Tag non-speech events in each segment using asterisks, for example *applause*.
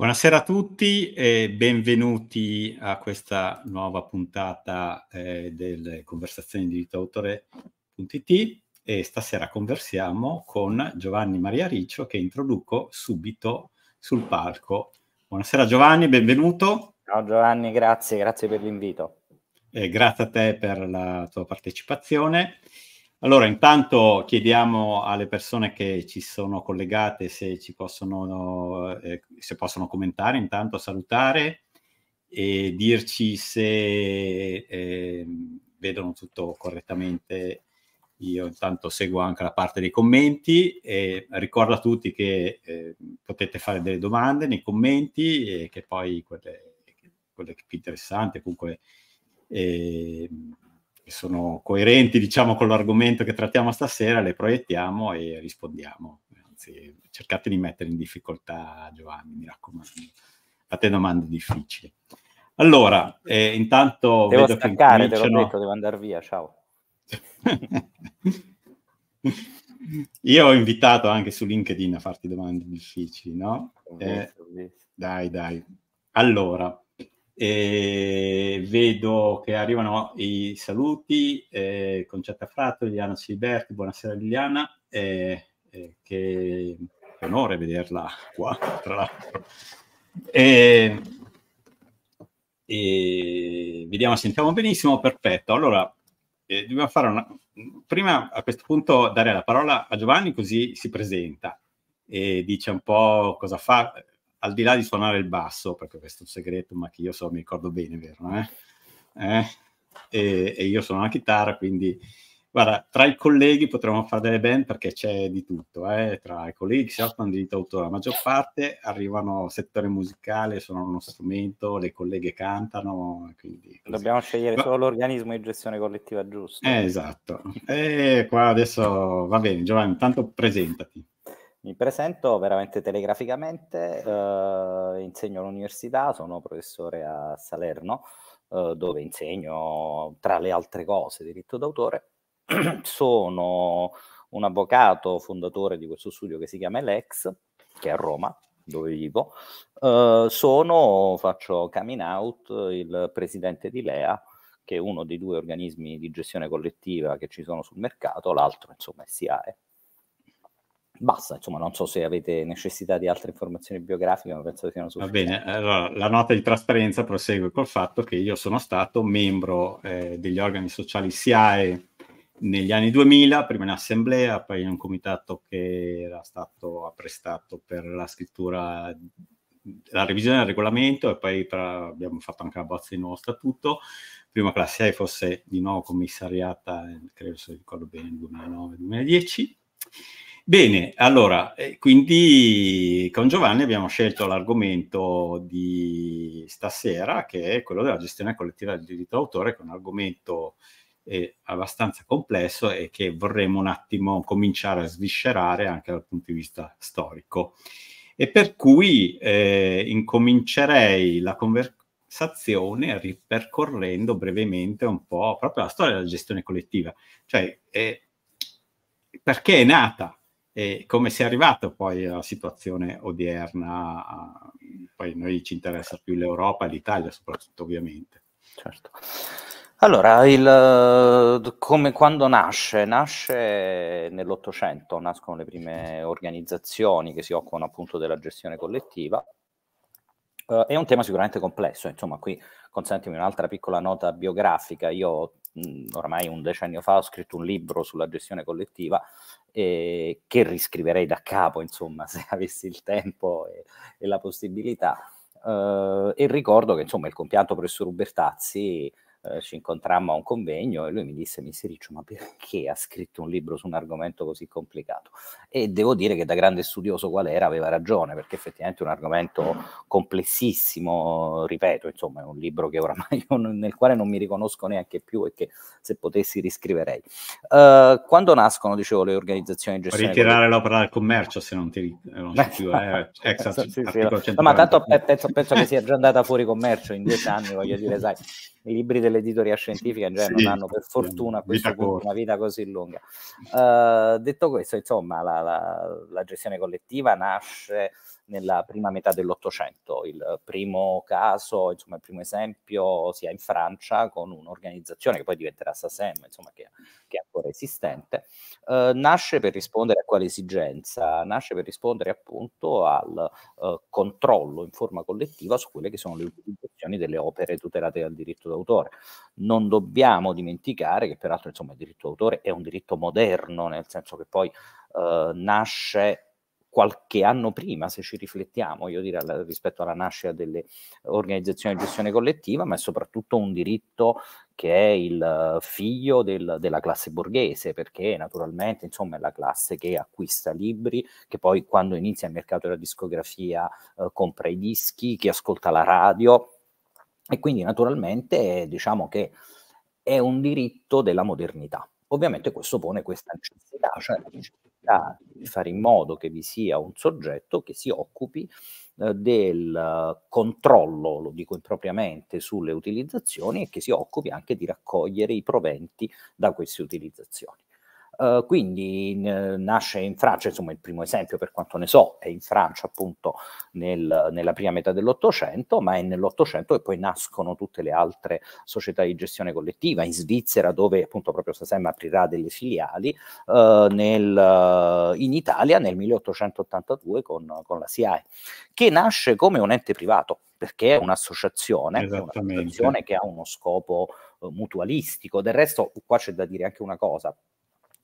Buonasera a tutti e benvenuti a questa nuova puntata eh, delle conversazioni di diritto autore.it e stasera conversiamo con Giovanni Maria Riccio che introduco subito sul palco. Buonasera Giovanni, benvenuto. Ciao Giovanni, grazie, grazie per l'invito. Eh, grazie a te per la tua partecipazione. Allora, intanto chiediamo alle persone che ci sono collegate se, ci possono, eh, se possono commentare, intanto salutare e dirci se eh, vedono tutto correttamente. Io intanto seguo anche la parte dei commenti e ricordo a tutti che eh, potete fare delle domande nei commenti e che poi quelle, quelle più interessanti comunque ehm, che sono coerenti, diciamo, con l'argomento che trattiamo stasera, le proiettiamo e rispondiamo. Anzi, cercate di mettere in difficoltà Giovanni, mi raccomando. Fate domande difficili. Allora, eh, intanto devo vedo staccare, che cominciano... te l'ho detto, devo andare via, ciao. *laughs* Io ho invitato anche su LinkedIn a farti domande difficili, no? Eh, dai, dai. Allora, e vedo che arrivano i saluti eh, Concetta Fratto, Liliana Siberti buonasera Liliana, eh, eh, che onore vederla qua, tra l'altro. E, e, vediamo, sentiamo benissimo, perfetto. Allora, eh, dobbiamo fare una... Prima a questo punto dare la parola a Giovanni così si presenta e dice un po' cosa fa, al di là di suonare il basso, perché questo è un segreto, ma che io so, mi ricordo bene, vero? Eh? Eh? E, e, io sono la chitarra, quindi guarda, tra i colleghi potremmo fare delle band perché c'è di tutto, eh? tra i colleghi che si occupano di diritto d'autore, la maggior parte arrivano al settore musicale, suonano uno strumento, le colleghe cantano, quindi... Dobbiamo scegliere va... solo l'organismo di gestione collettiva giusto. Eh, esatto. e qua adesso va bene, Giovanni, intanto presentati. Mi presento veramente telegraficamente, eh, insegno all'università, sono professore a Salerno, eh, dove insegno tra le altre cose diritto d'autore. *clears throat* sono un avvocato fondatore di questo studio che si chiama Elex, che è a Roma, dove vivo. Eh, sono, faccio coming out, il presidente di Lea, che è uno dei due organismi di gestione collettiva che ci sono sul mercato, l'altro insomma è SIAE basta, insomma, non so se avete necessità di altre informazioni biografiche, ma penso che siano sufficienti. Va bene, allora, la nota di trasparenza prosegue col fatto che io sono stato membro eh, degli organi sociali SIAE negli anni 2000, prima in assemblea, poi in un comitato che era stato apprestato per la scrittura, la revisione del regolamento e poi tra, abbiamo fatto anche la bozza di nuovo statuto, prima che la SIAE fosse di nuovo commissariata, eh, credo se ricordo bene, nel 2009-2010 Bene, allora, eh, quindi con Giovanni abbiamo scelto l'argomento di stasera, che è quello della gestione collettiva del diritto d'autore, che è un argomento eh, abbastanza complesso e che vorremmo un attimo cominciare a sviscerare anche dal punto di vista storico. E per cui eh, incomincerei la conversazione ripercorrendo brevemente un po' proprio la storia della gestione collettiva, cioè eh, perché è nata e come si è arrivato poi alla situazione odierna? Ah, poi noi ci interessa più l'Europa l'Italia soprattutto ovviamente. Certo. Allora, il, eh, come quando nasce? Nasce nell'Ottocento, nascono le prime organizzazioni che si occupano appunto della gestione collettiva Uh, è un tema sicuramente complesso, insomma, qui consentimi un'altra piccola nota biografica. Io mh, mm, ormai un decennio fa ho scritto un libro sulla gestione collettiva eh, che riscriverei da capo, insomma, *laughs* se avessi il tempo e, e la possibilità. Uh, e ricordo che insomma il compianto professor Ubertazzi eh, ci incontrammo a un convegno e lui mi disse, mi si Riccio, ma perché ha scritto un libro su un argomento così complicato? E devo dire che da grande studioso qual era aveva ragione, perché effettivamente è un argomento complessissimo, ripeto, insomma è un libro che oramai io, *laughs* nel quale non mi riconosco neanche più e che se potessi riscriverei. Uh, quando nascono, dicevo, le organizzazioni di gestione... Ritirare con... l'opera dal commercio se non ti riconosci eh, più, eh? *laughs* ex sì, sì, sì, no, ma tanto penso, penso che sia già andata fuori commercio in dieci anni, voglio dire, sai i libri dell'editoria scientifica in genere sì, non hanno per fortuna a questo punto, una vita così lunga. Uh, detto questo, insomma, la, la, la gestione collettiva nasce nella prima metà dell'Ottocento. Il eh, primo caso, insomma, il primo esempio si ha in Francia con un'organizzazione che poi diventerà SASEM, insomma, che, che è ancora esistente. Eh, nasce per rispondere a quale esigenza? Nasce per rispondere appunto al eh, controllo in forma collettiva su quelle che sono le utilizzazioni delle opere tutelate dal diritto d'autore. Non dobbiamo dimenticare che peraltro insomma, il diritto d'autore è un diritto moderno, nel senso che poi eh, nasce qualche anno prima, se ci riflettiamo, io direi rispetto alla nascita delle organizzazioni di gestione collettiva, ma è soprattutto un diritto che è il eh, figlio del, della classe borghese, perché naturalmente insomma, è la classe che acquista libri, che poi quando inizia il mercato della discografia eh, compra i dischi, che ascolta la radio e quindi naturalmente diciamo che è un diritto della modernità. Ovviamente questo pone questa necessità, cioè necessità di fare in modo che vi sia un soggetto che si occupi eh, del eh, controllo, lo dico impropriamente, sulle utilizzazioni e che si occupi anche di raccogliere i proventi da queste utilizzazioni. Eh, quindi in, nasce in Francia, insomma il primo esempio per quanto ne so è in Francia appunto nel, nella prima metà dell'Ottocento, ma è nell'Ottocento che poi nascono tutte le altre società di gestione collettiva, in Svizzera dove appunto proprio Sasem aprirà delle filiali, uh, nel, uh, in Italia nel 1882 con, con la SIAE, che nasce come un ente privato perché è un'associazione, un'associazione che ha uno scopo eh, mutualistico. Del resto, qua c'è da dire anche una cosa,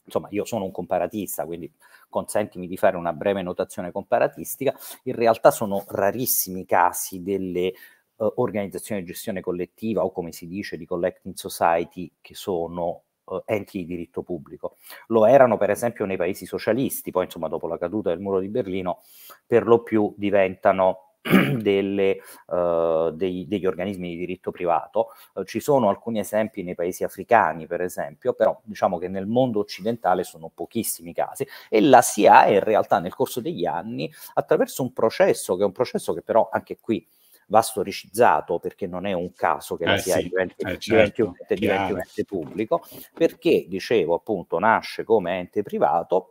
insomma io sono un comparatista, quindi consentimi di fare una breve notazione comparatistica, in realtà sono rarissimi i casi delle eh, organizzazioni di gestione collettiva o come si dice di collecting society che sono eh, enti di diritto pubblico. Lo erano per esempio nei paesi socialisti, poi insomma dopo la caduta del muro di Berlino per lo più diventano *clears throat* delle, uh, dei, degli organismi di diritto privato. Uh, ci sono alcuni esempi nei paesi africani, per esempio, però diciamo che nel mondo occidentale sono pochissimi casi e la CIA in realtà nel corso degli anni, attraverso un processo, che è un processo che però anche qui va storicizzato perché non è un caso che eh la CIA sì, diventi, eh certo, diventi, diventi un ente pubblico, perché dicevo appunto nasce come ente privato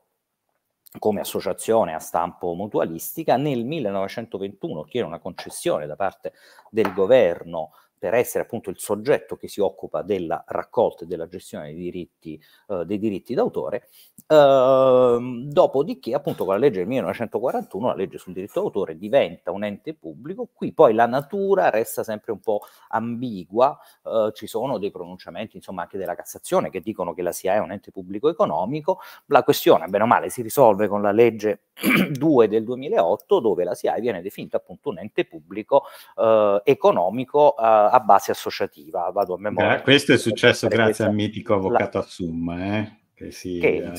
come associazione a stampo mutualistica, nel 1921 ottiene una concessione da parte del governo per essere appunto il soggetto che si occupa della raccolta e della gestione dei diritti, eh, dei diritti d'autore, ehm, dopodiché appunto con la legge del 1941, la legge sul diritto d'autore diventa un ente pubblico, qui poi la natura resta sempre un po' ambigua, eh, ci sono dei pronunciamenti insomma anche della Cassazione che dicono che la SIA è un ente pubblico economico, la questione bene o male si risolve con la legge 2 *clears throat* del 2008 dove la SIA viene definita appunto un ente pubblico eh, economico eh, a base associativa. Vado a memoria. Eh, questo è successo grazie al mitico avvocato la... Assumma, eh, che si che,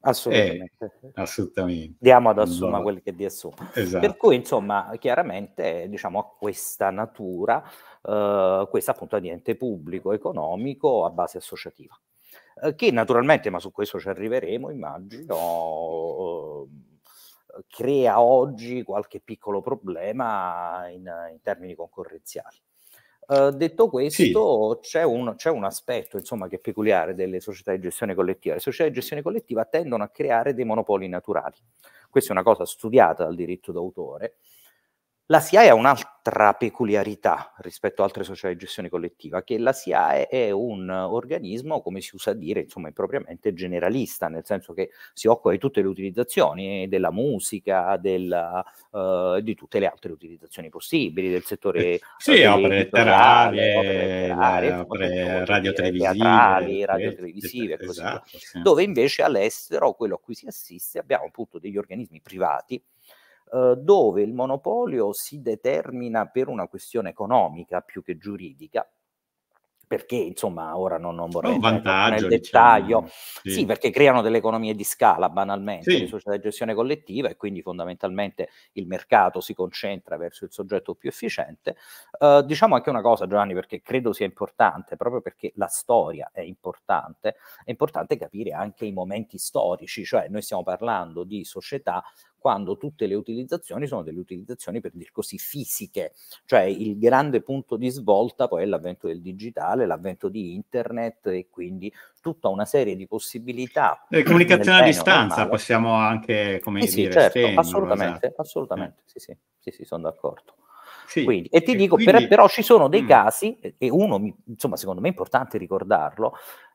assolutamente. Eh, assolutamente. Diamo ad Assuma no. quel che di Assuma. Esatto. Per cui, insomma, chiaramente diciamo, ha questa natura, eh, questa appunto di ente pubblico, economico a base associativa. Eh, che naturalmente, ma su questo ci arriveremo, immagino, eh, crea oggi qualche piccolo problema in, in termini concorrenziali. Eh, detto questo, sì. c'è, un, c'è, un, aspetto insomma, che è peculiare delle società di gestione collettiva. Le società di gestione collettiva tendono a creare dei monopoli naturali. Questa è una cosa studiata dal diritto d'autore la SIAE ha un'altra peculiarità rispetto ad altre società di gestione collettiva, che la SIAE è un organismo, come si usa dire, insomma, impropriamente generalista, nel senso che si occupa di tutte le utilizzazioni, eh, della musica, della, uh, di tutte le altre utilizzazioni possibili, del settore... Eh, eh sì, opere letterarie, opere radiotelevisive, radiotelevisive e così esatto, via. Sì. Dove invece all'estero, quello a cui si assiste, abbiamo appunto degli organismi privati Uhm, dove il monopolio si determina per una questione economica più che giuridica, perché insomma ora non, non vorrei entrare nel dettaglio, diciamo, sì. sì. perché creano delle economie di scala banalmente, sì. le società di gestione collettiva e quindi fondamentalmente il mercato si concentra verso il soggetto più efficiente. Eh, diciamo anche una cosa Giovanni, perché credo sia importante, proprio perché la storia è importante, è importante capire anche i momenti storici, cioè noi stiamo parlando di società quando tutte le utilizzazioni sono delle utilizzazioni per dir così fisiche, cioè il grande punto di svolta poi è l'avvento del digitale, l'avvento di internet e quindi tutta una serie di possibilità. Eh, comunicazione a distanza possiamo anche come eh sì, dire, certo, stenno, assolutamente, esatto. assolutamente, eh. sì, sì, sì, sì, sono d'accordo. Sì, quindi, e ti dico, quindi, per, però ci sono dei mm. casi, e uno, insomma, secondo me è importante ricordarlo,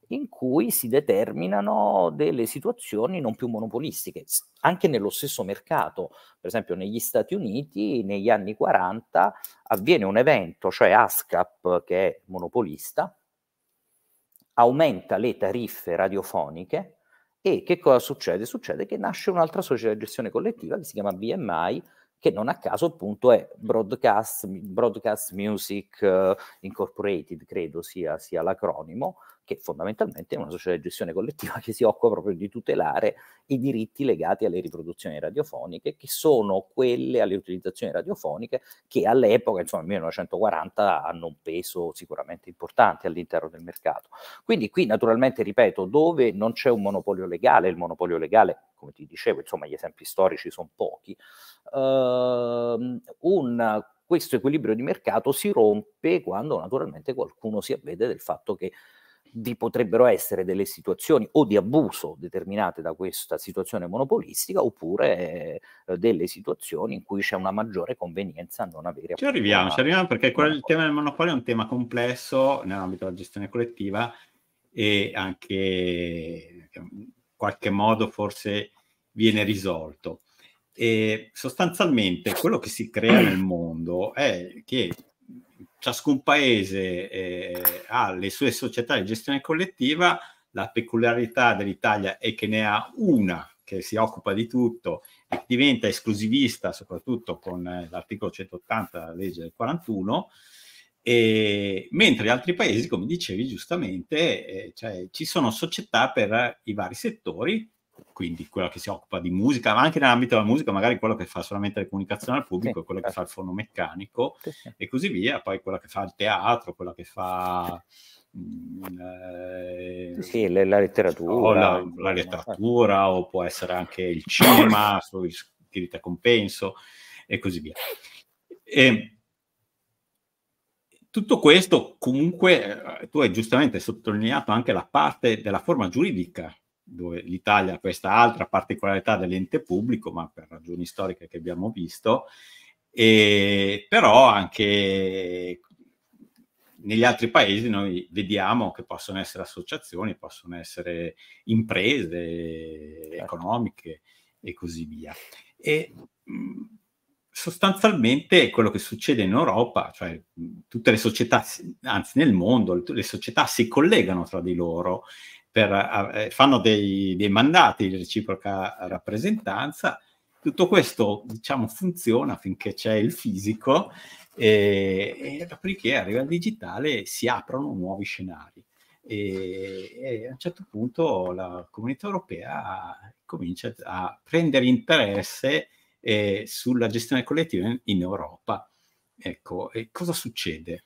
in cui si determinano delle situazioni non più monopolistiche, anche nello stesso mercato. Per esempio negli Stati Uniti negli anni 40 avviene un evento, cioè ASCAP che è monopolista, aumenta le tariffe radiofoniche e che cosa succede? Succede che nasce un'altra società di gestione collettiva che si chiama BMI, che non a caso appunto è Broadcast, Broadcast Music uh, Incorporated, credo sia, sia l'acronimo, che fondamentalmente è una società di gestione collettiva *laughs* che si occupa proprio di tutelare i diritti legati alle riproduzioni radiofoniche, che sono quelle alle utilizzazioni radiofoniche che all'epoca, insomma nel 1940, hanno un peso sicuramente importante all'interno del mercato. Quindi qui naturalmente, ripeto, dove non c'è un monopolio legale, il monopolio legale, come ti dicevo, insomma gli esempi storici sono pochi, ehm, un questo equilibrio di mercato si rompe quando naturalmente qualcuno si avvede del fatto che vi potrebbero essere delle situazioni o di abuso determinate da questa situazione monopolistica oppure eh, delle situazioni in cui c'è una maggiore convenienza a non avere... Ci arriviamo, una... ci arriviamo perché quello, il tema del monopolio è un tema complesso nell'ambito della gestione collettiva e anche in qualche modo forse viene risolto. E sostanzialmente quello che si crea nel mondo è che ciascun paese eh, ha le sue società di gestione collettiva, la peculiarità dell'Italia è che ne ha una che si occupa di tutto e diventa esclusivista soprattutto con eh, l'articolo 180 della legge del 41, e, mentre altri paesi, come dicevi giustamente, eh, cioè, ci sono società per i vari settori quindi quella che si occupa di musica, ma anche nell'ambito della musica, magari quello che fa solamente la comunicazione al pubblico, sì, quello certo. che fa il fonomeccanico sì, sì. e così via, poi quella che fa il teatro, quella che fa... Mm, eh, sì, la letteratura. La, la, letteratura, certo. o può essere anche il cinema, il diritto a compenso e così via. E, tutto questo comunque, eh, tu hai giustamente sottolineato anche la parte della forma giuridica dove l'Italia ha questa altra particolarità dell'ente pubblico, ma per ragioni storiche che abbiamo visto, e però anche negli altri paesi noi vediamo che possono essere associazioni, possono essere imprese certo. economiche e così via. E sostanzialmente quello che succede in Europa, cioè tutte le società, anzi nel mondo, le società si collegano tra di loro per, eh, fanno dei, dei, mandati di reciproca rappresentanza. Tutto questo diciamo, funziona finché c'è il fisico e, e dopodiché arriva il digitale e si aprono nuovi scenari. E, e, a un certo punto la comunità europea comincia a prendere interesse eh, sulla gestione collettiva in, in Europa. Ecco, e cosa succede?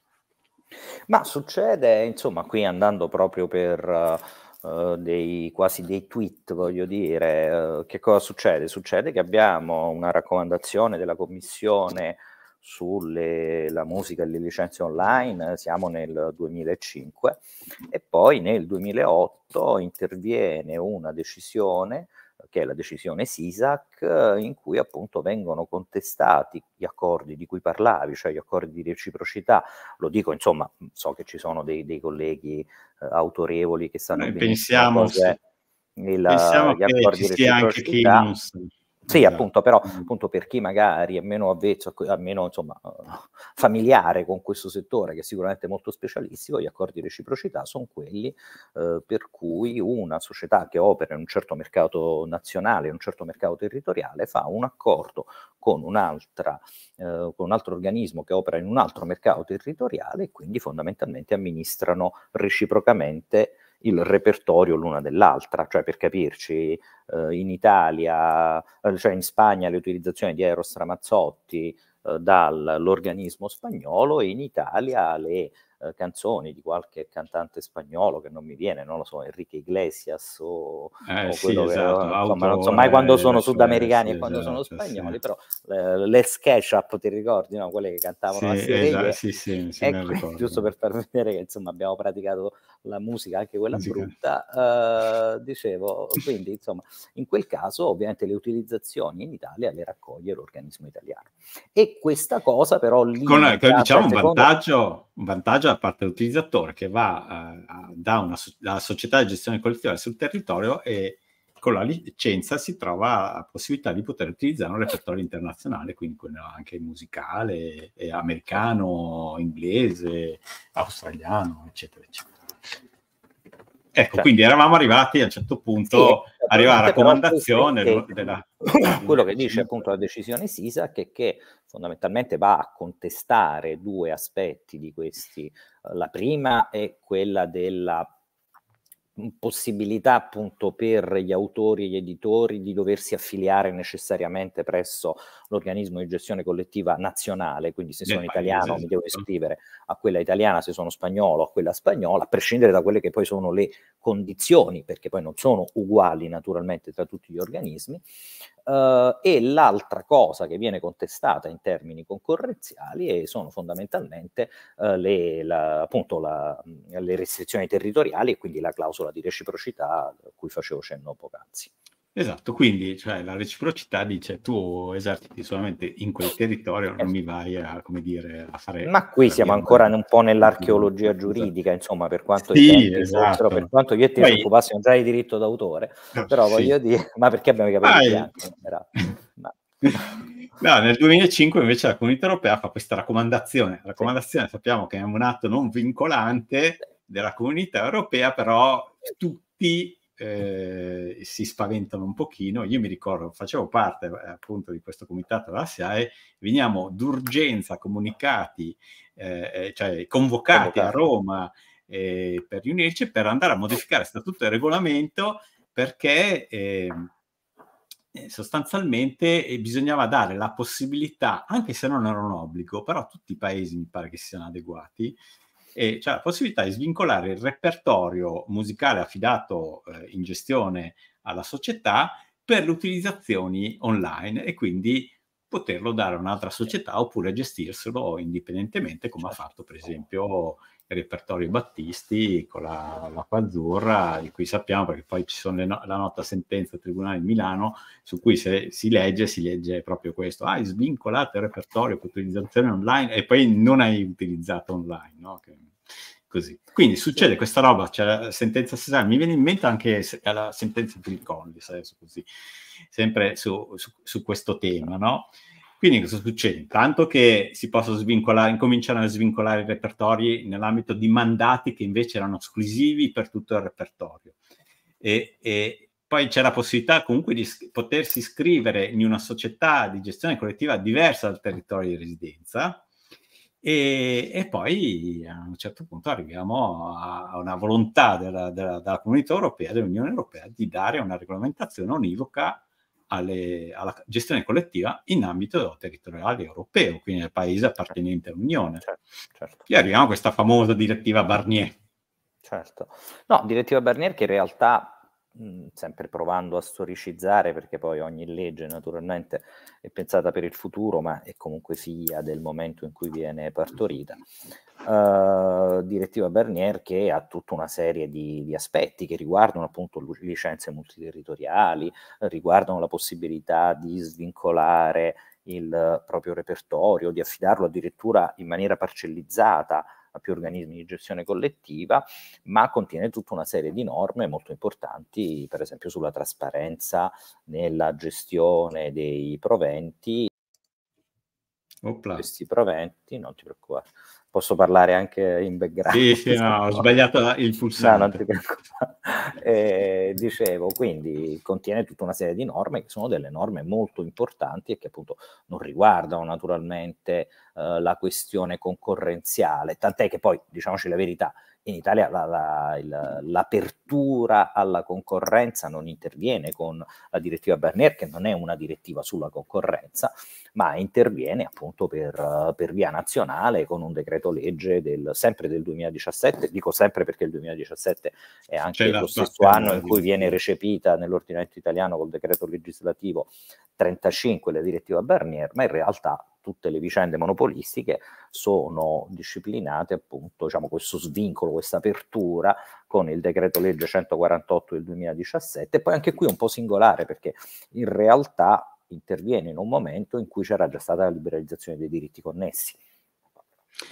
Ma succede, insomma, qui andando proprio per... Uh eh, dei, quasi dei tweet, voglio dire, uh, che cosa succede? Succede che abbiamo una raccomandazione della Commissione sulla musica e le licenze online, siamo nel 2005, e poi nel 2008 interviene una decisione che è la decisione SISAC, eh, in cui appunto vengono contestati gli accordi di cui parlavi, cioè gli accordi di reciprocità. Lo dico, insomma, so che ci sono dei, dei colleghi eh, autorevoli che sanno Noi benissimo pensiamo, cos'è il, pensiamo gli accordi che ci sia anche Keynes. Sì, eh, appunto, però mm. appunto per chi magari è meno avvezzo, almeno insomma, eh, familiare con questo settore, che è sicuramente è molto specialistico, gli accordi di reciprocità sono quelli eh, per cui una società che opera in un certo mercato nazionale, in un certo mercato territoriale, fa un accordo con, un'altra, eh, con un altro organismo che opera in un altro mercato territoriale e quindi fondamentalmente amministrano reciprocamente il repertorio l'una dell'altra, cioè per capirci eh, in Italia, eh, cioè in Spagna le utilizzazioni di Eros Ramazzotti eh, dall'organismo spagnolo e in Italia le eh, canzoni di qualche cantante spagnolo che non mi viene, non lo so, Enrique Iglesias o, eh, o sì, quello esatto, insomma, non so mai quando sono sudamericani sì, e quando esatto, sono spagnoli, sì. però le, le sketch ti ricordi, no? quelle che cantavano sì, a esatto, ecco, giusto per far vedere che insomma abbiamo praticato la musica, anche quella musica. brutta, eh, dicevo, quindi insomma, in quel caso ovviamente le utilizzazioni in Italia le raccoglie l'organismo italiano. E questa cosa però... Con, diciamo un vantaggio, un vantaggio da parte dell'utilizzatore che va eh, a, da una da società di gestione collettiva sul territorio e con la licenza si trova la possibilità di poter utilizzare un repertorio internazionale, quindi quello anche musicale, eh, americano, inglese, australiano, eccetera, eccetera. Ecco, cioè. quindi eravamo arrivati a un certo punto, sì, arriva la raccomandazione della... *coughs* Quello che dice appunto la decisione SISAC è che fondamentalmente va a contestare due aspetti di questi. La prima è quella della possibilità appunto per gli autori e gli editori di doversi affiliare necessariamente presso l'organismo di gestione collettiva nazionale, quindi se sono italiano mi devo esatto. iscrivere a quella italiana, se sono spagnolo a quella spagnola, a prescindere da quelle che poi sono le condizioni, perché poi non sono uguali naturalmente tra tutti gli organismi. Uh, e l'altra cosa che viene contestata in termini concorrenziali sono fondamentalmente uh, le, la, appunto, la, le restrizioni territoriali e quindi la clausola di reciprocità a eh, cui facevo cenno poc'anzi. Esatto, quindi cioè, la reciprocità dice tu eserciti solamente in quel territorio, non certo. mi vai a, dire, a fare... Ma qui siamo ancora un po' nell'archeologia esatto, esatto. giuridica, insomma, per quanto, sì, tempi, esatto. per quanto io e te Poi... occupassimo già di diritto d'autore, però sì. voglio dire, ma perché abbiamo capito? capelli Però, *laughs* ma... No, nel 2005 invece la comunità europea fa questa raccomandazione. Raccomandazione sì. sappiamo che è un atto non vincolante della comunità europea, però tutti eh, si spaventano un pochino. Io mi ricordo, facevo parte eh, appunto di questo comitato della SIAE, veniamo d'urgenza comunicati, eh, eh cioè convocati a Roma eh, per riunirci per andare a modificare statuto e regolamento perché ehm, eh, sostanzialmente bisognava dare la possibilità, anche se non era un obbligo, però tutti i paesi mi pare che si siano adeguati, e c'è cioè, la possibilità di svincolare il repertorio musicale affidato eh, in gestione alla società per le utilizzazioni online e quindi poterlo dare a un'altra società oppure gestirselo indipendentemente come certo. ha fatto per esempio repertorio Battisti con la, l'acqua azzurra, di cui sappiamo perché poi ci sono no- la nota sentenza Tribunale di Milano su cui se si legge, si legge proprio questo, ah, hai ah, svincolato il repertorio per utilizzazione online e poi non hai utilizzato online, no? Che, così. Quindi succede questa roba, c'è cioè la sentenza Cesare, mi viene in mente anche la sentenza di Collins, adesso così, sempre su, su, su questo tema, no? Quindi cosa succede? Intanto che si possono svincolare, incominciano a svincolare i repertori nell'ambito di mandati che invece erano esclusivi per tutto il repertorio. E, e poi c'è la possibilità comunque di potersi iscrivere in una società di gestione collettiva diversa dal territorio di residenza, e, e, poi a un certo punto arriviamo a, una volontà della, della, della comunità europea, dell'Unione Europea, di dare una regolamentazione univoca alle, alla gestione collettiva in ambito territoriale europeo, quindi nel paese certo. appartenente all'Unione. Certo, certo. E arriviamo a questa famosa direttiva Barnier. Certo. No, direttiva Barnier che in realtà Mhmm, sempre provando a storicizzare, perché poi ogni legge naturalmente è pensata per il futuro, ma è comunque figlia del momento in cui viene partorita. Uh, direttiva Bernier che ha tutta una serie di, di aspetti che riguardano appunto licenze multiterritoriali, riguardano la possibilità di svincolare il proprio repertorio, di affidarlo addirittura in maniera parcellizzata a più organismi di gestione collettiva, ma contiene tutta una serie di norme molto importanti, per esempio sulla trasparenza nella gestione dei proventi. Opla. Questi proventi, non ti preoccupare, posso parlare anche in background. Sì, sì, no, ho *laughs* sbagliato il pulsante. No, eh, dicevo, quindi contiene tutta una serie di norme che sono delle norme molto importanti e che appunto non riguardano naturalmente eh, la questione concorrenziale, tant'è che poi, diciamoci la verità, in Italia la, la, il, l'apertura alla concorrenza non interviene con la direttiva Barnier, che non è una direttiva sulla concorrenza, ma interviene appunto per, per via nazionale con un decreto legge del, sempre del 2017, dico sempre perché il 2017 è anche C'è lo stesso anno in cui viene recepita nell'ordinamento italiano col decreto legislativo 35 la direttiva Barnier, ma in realtà tutte le vicende monopolistiche sono disciplinate appunto, diciamo, questo svincolo, questa apertura con il decreto legge 148 del 2017, e poi anche qui un po' singolare perché in realtà interviene in un momento in cui c'era già stata la liberalizzazione dei diritti connessi.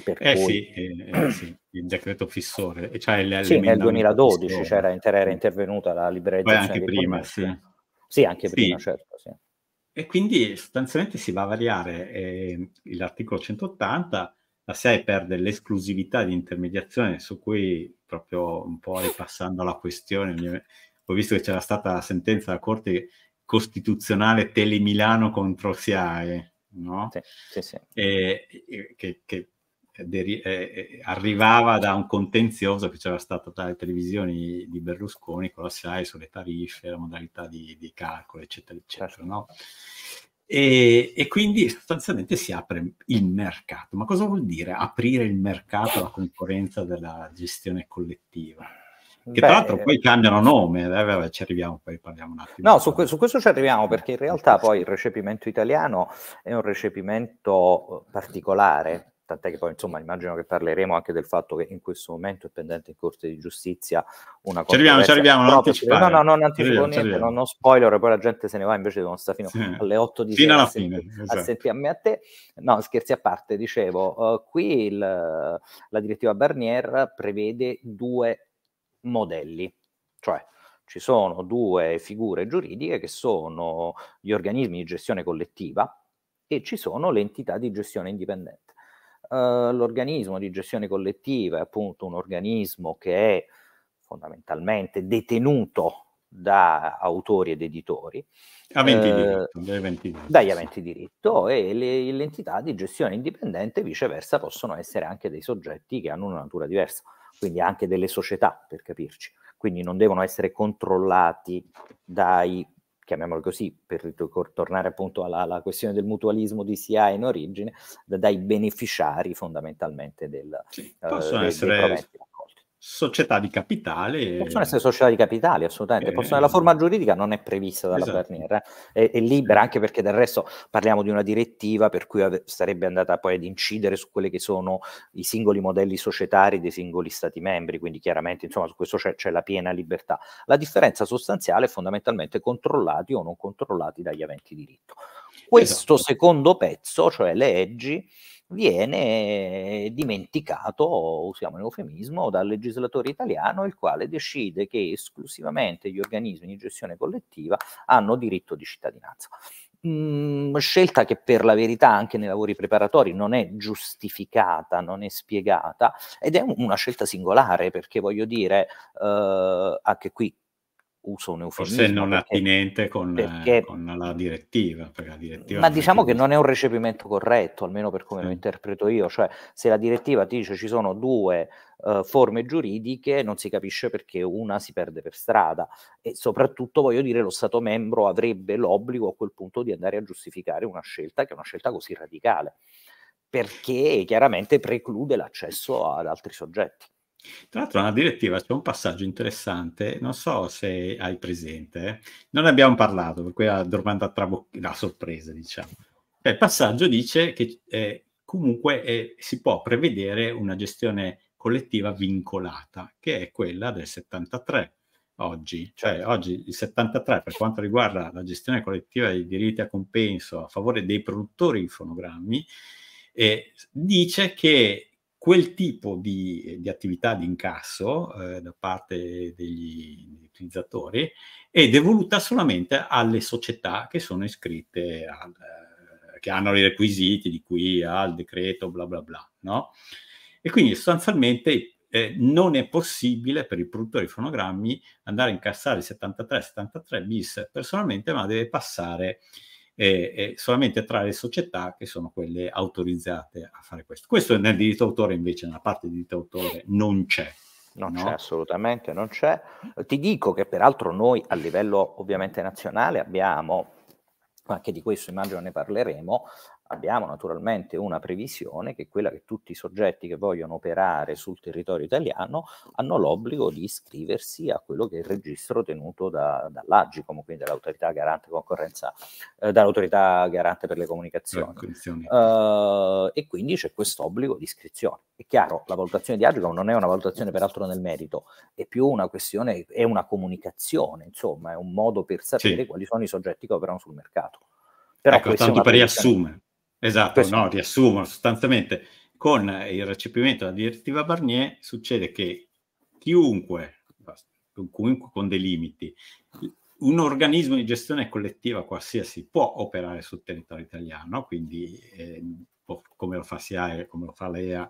Per eh, cui... sì, eh, eh, sì, il decreto fissore. Cioè sì, nel 2012 fissore. c'era, era intervenuta la liberalizzazione. Beh, anche prima, sì. Sì, anche prima, certo. Sì. E quindi sostanzialmente si va a variare eh, l'articolo 180, la SEI perde l'esclusività di intermediazione su cui proprio un po' ripassando la questione, ho visto che c'era stata la sentenza della Corte Costituzionale Telemilano contro SIAE, no? Sì, sì, sì. E, che, che eh, deri- eh, eh, arrivava da un contenzioso che c'era stato tra le televisioni di Berlusconi con la SAI sulle tariffe, la modalità di, di calcolo, eccetera, eccetera. Certo. No? E, e, quindi sostanzialmente si apre il mercato. Ma cosa vuol dire aprire il mercato alla concorrenza della gestione collettiva? Che Beh, tra l'altro poi eh, cambiano nome, eh, vabbè, ci arriviamo, poi parliamo un attimo. No, su, su, questo ci arriviamo perché in realtà poi il recepimento italiano è un recepimento particolare tant'è che poi insomma immagino che parleremo anche del fatto che in questo momento è pendente in Corte di Giustizia una cosa. Ci arriviamo, ci arriviamo, non anticipare. No, no, no, non anticipo arriviamo, niente, non, ho spoiler, poi la gente se ne va invece devono stare fino sì. alle 8 di fino sera alla fine, a, esatto. sentirmi a te. No, scherzi a parte, dicevo, uh, qui il, la direttiva Barnier prevede due modelli, cioè ci sono due figure giuridiche che sono gli organismi di gestione collettiva e ci sono le entità di gestione indipendente. Eh, l'organismo di gestione collettiva è appunto un organismo che è fondamentalmente detenuto da autori ed editori. Eh, aventi diritto, dagli aventi diritto. Dagli diritto e le, le, di gestione indipendente viceversa possono essere anche dei soggetti che hanno una natura diversa, quindi anche delle società per capirci, quindi non devono essere controllati dai chiamiamolo così, per tornare appunto alla, alla questione del mutualismo di CIA in origine, dai beneficiari fondamentalmente del... Sì, eh, possono uh, essere società di capitale. Possono essere società di capitale, assolutamente. Possono, la eh, forma giuridica non è prevista dalla esatto. Barnier, eh? è, è, libera anche perché del resto parliamo di una direttiva per cui ave- sarebbe andata poi ad incidere su quelli che sono i singoli modelli societari dei singoli Stati membri, quindi chiaramente insomma su questo c'è, c'è la piena libertà. La differenza sostanziale è fondamentalmente controllati o non controllati dagli aventi diritto. Questo esatto. secondo pezzo, cioè le leggi, viene dimenticato, usiamo un eufemismo, dal legislatore italiano, il quale decide che esclusivamente gli organismi di gestione collettiva hanno diritto di cittadinanza. Mm, scelta che per la verità anche nei lavori preparatori non è giustificata, non è spiegata ed è una scelta singolare perché voglio dire eh, anche qui uso un eufemismo. Forse non perché, attinente con, perché, eh, con la, direttiva, la direttiva. ma diciamo che non è un recepimento corretto, almeno per come sì. lo interpreto io. Cioè, se la direttiva ti dice ci sono due uh, forme giuridiche, non si capisce perché una si perde per strada. E soprattutto, voglio dire, lo Stato membro avrebbe l'obbligo a quel punto di andare a giustificare una scelta che è una scelta così radicale, perché chiaramente preclude l'accesso ad altri soggetti. Tra l'altro nella direttiva c'è un passaggio interessante, non so se hai presente, non ne abbiamo parlato, per cui la domanda tra traboccata, la sorpresa diciamo. Cioè, il passaggio dice che eh, comunque eh, si può prevedere una gestione collettiva vincolata, che è quella del 73 oggi, cioè oggi il 73 per quanto riguarda la gestione collettiva dei diritti a compenso a favore dei produttori di fonogrammi, eh, dice che quel tipo di, eh, di attività di incasso eh, da parte degli, degli, utilizzatori è devoluta solamente alle società che sono iscritte al, eh, che hanno i requisiti di qui al decreto bla bla bla, no? E quindi sostanzialmente eh, non è possibile per il produttore di fonogrammi andare a incassare 73-73 bis personalmente, ma deve passare eh, eh, solamente tra le società che sono quelle autorizzate a fare questo. Questo nel diritto d'autore invece, nella parte di diritto d'autore, non c'è. Non no? c'è assolutamente, non c'è. Ti dico che peraltro noi a livello ovviamente nazionale abbiamo anche di questo immagino ne parleremo, abbiamo naturalmente una previsione che è quella che tutti i soggetti che vogliono operare sul territorio italiano hanno l'obbligo di iscriversi a quello che è il registro tenuto da, dall'Agicom, quindi dall'autorità garante concorrenza, eh, dall'autorità garante per le comunicazioni. Eh, e quindi c'è questo obbligo di iscrizione. È chiaro, la valutazione di Agicom non è una valutazione peraltro nel merito, è più una questione, è una comunicazione, insomma, è un modo per sapere sì. quali sono i soggetti che operano sul mercato. Però ecco, tanto per riassumere, Esatto, Questo. no, riassumo sostanzialmente. Con il recepimento della direttiva Barnier succede che chiunque, comunque con dei limiti, un organismo di gestione collettiva qualsiasi può operare sul territorio italiano, quindi eh, può, come lo fa SIAE, come lo fa l'EA,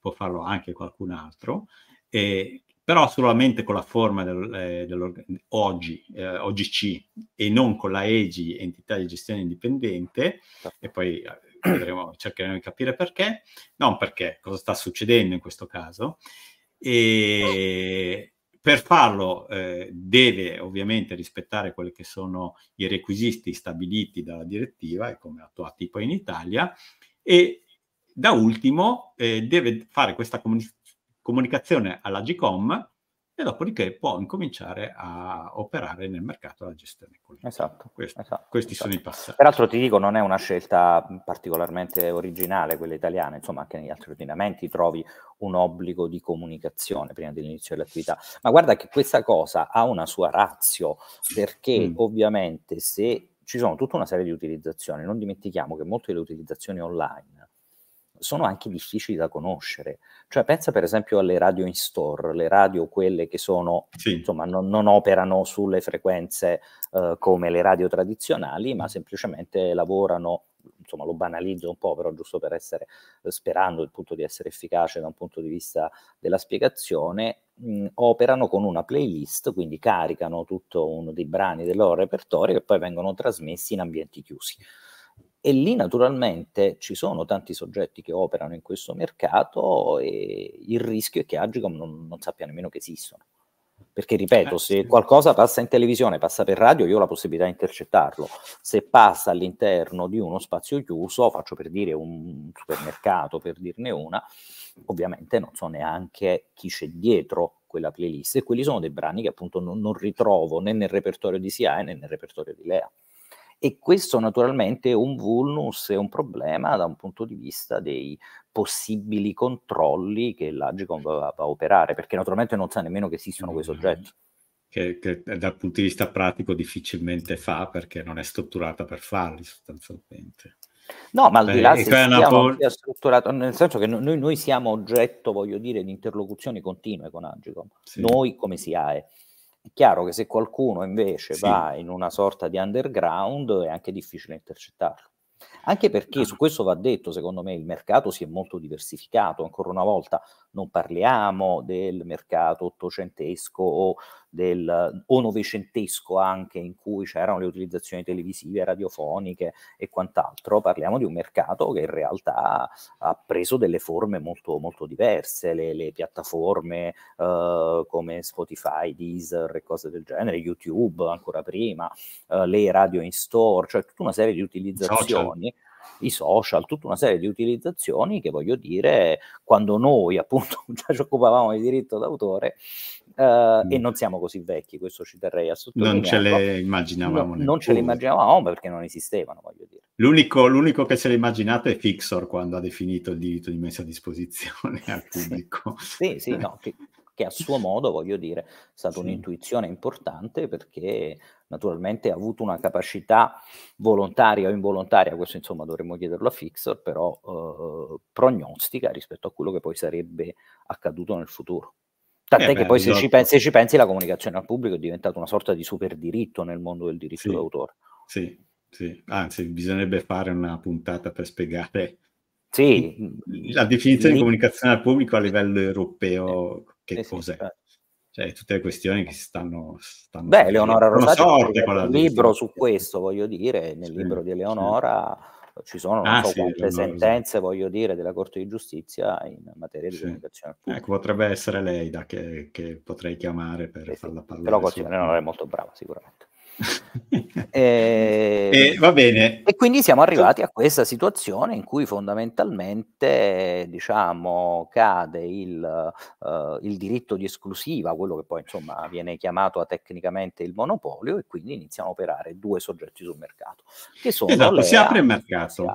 può farlo anche qualcun altro. E però solamente con la forma del, eh, dell'oggi, eh, OGC e non con la EGI, entità di gestione indipendente, e poi eh, vedremo, cercheremo di capire perché, non perché, cosa sta succedendo in questo caso. E per farlo eh, deve ovviamente rispettare quelli che sono i requisiti stabiliti dalla direttiva e come attuati poi in Italia e da ultimo eh, deve fare questa comunicazione comunicazione alla GCOM e dopodiché può incominciare a operare nel mercato la gestione collettiva. Esatto, Questo, esatto questi esatto. sono i passaggi. Peraltro ti dico, non è una scelta particolarmente originale quella italiana, insomma anche negli altri ordinamenti trovi un obbligo di comunicazione prima dell'inizio dell'attività, ma guarda che questa cosa ha una sua razio, perché mm. ovviamente se ci sono tutta una serie di utilizzazioni, non dimentichiamo che molte delle utilizzazioni online sono anche difficili da conoscere. Cioè, pensa per esempio alle radio in store, le radio quelle che sono, sì. insomma, non, non, operano sulle frequenze eh, come le radio tradizionali, ma semplicemente lavorano, insomma, lo banalizzo un po', però giusto per essere, eh, sperando appunto di essere efficace da un punto di vista della spiegazione, mh, mm, operano con una playlist, quindi caricano tutto uno dei brani del loro repertorio e poi vengono trasmessi in ambienti chiusi e lì naturalmente ci sono tanti soggetti che operano in questo mercato e il rischio è che Agicom non, non sappia nemmeno che esistono. Perché ripeto, eh, se qualcosa passa in televisione, passa per radio, io ho la possibilità di intercettarlo. Se passa all'interno di uno spazio chiuso, faccio per dire un supermercato, per dirne una, ovviamente non so neanche chi c'è dietro quella playlist e quelli sono dei brani che appunto non, non ritrovo né nel repertorio di CIA né nel repertorio di Lea e questo naturalmente è un vulnus, è un problema da un punto di vista dei possibili controlli che l'Agicom va, va a operare, perché naturalmente non sa nemmeno che esistono quei soggetti. Che, che, dal punto di vista pratico difficilmente fa perché non è strutturata per farli sostanzialmente. No, ma al di là eh, se sia, po- strutturato, nel senso che noi, noi, siamo oggetto, voglio dire, di interlocuzioni continue con Agicom, sì. noi come SIAE. È chiaro che se qualcuno invece sì. va in una sorta di underground è anche difficile intercettarlo. Anche perché ah. su questo va detto, secondo me, il mercato si è molto diversificato. Ancora una volta, non parliamo del mercato ottocentesco o del, o novecentesco anche in cui c'erano le utilizzazioni televisive, radiofoniche e quant'altro, parliamo di un mercato che in realtà ha preso delle forme molto, molto diverse, le, le piattaforme eh, come Spotify, Deezer e cose del genere, YouTube ancora prima, eh, le radio in store, cioè tutta una serie di utilizzazioni. Social i social, tutta una serie di utilizzazioni che voglio dire, quando noi appunto *laughs* già ci occupavamo di diritto d'autore, eh, mm. e non siamo così vecchi, questo ci terrei a sottolineare. Non ce le immaginavamo. No, non ce le immaginavamo perché non esistevano, voglio dire. L'unico, l'unico che se l'è immaginato è Fixor quando ha definito il diritto di messa a disposizione al *laughs* pubblico. sì, sì, no, che, che, a suo modo, voglio dire, è stata sì. un'intuizione importante perché naturalmente ha avuto una capacità volontaria o involontaria, questo insomma dovremmo chiederlo a Fixor, però eh, prognostica rispetto a quello che poi sarebbe accaduto nel futuro. Tant'è eh beh, poi se, esatto. ci pensi, se ci pensi la comunicazione al pubblico è diventata una sorta di super diritto nel mondo del diritto sì, d'autore. Sì, sì, anzi bisognerebbe fare una puntata per spiegare sì, la definizione di comunicazione al pubblico a livello europeo, eh, che eh, cos'è? Sì, certo. cioè tutte le questioni che si stanno... stanno Beh, Eleonora Rosati ha un libro su questo, voglio dire, nel sì, libro di Eleonora ci sono ah, so sì, quante sentenze, voglio dire, della Corte di Giustizia in materia di sì. comunicazione Ecco, potrebbe essere lei da che, che potrei chiamare per sì, farla parlare. Però Costinone non è molto brava, sicuramente. *laughs* e, va bene. e, quindi siamo arrivati a questa situazione in cui fondamentalmente diciamo, cade il, uh, il, diritto di esclusiva, quello che poi insomma, viene chiamato tecnicamente il monopolio, e quindi iniziano a operare due soggetti sul mercato. Che sono esatto, si apre il mercato.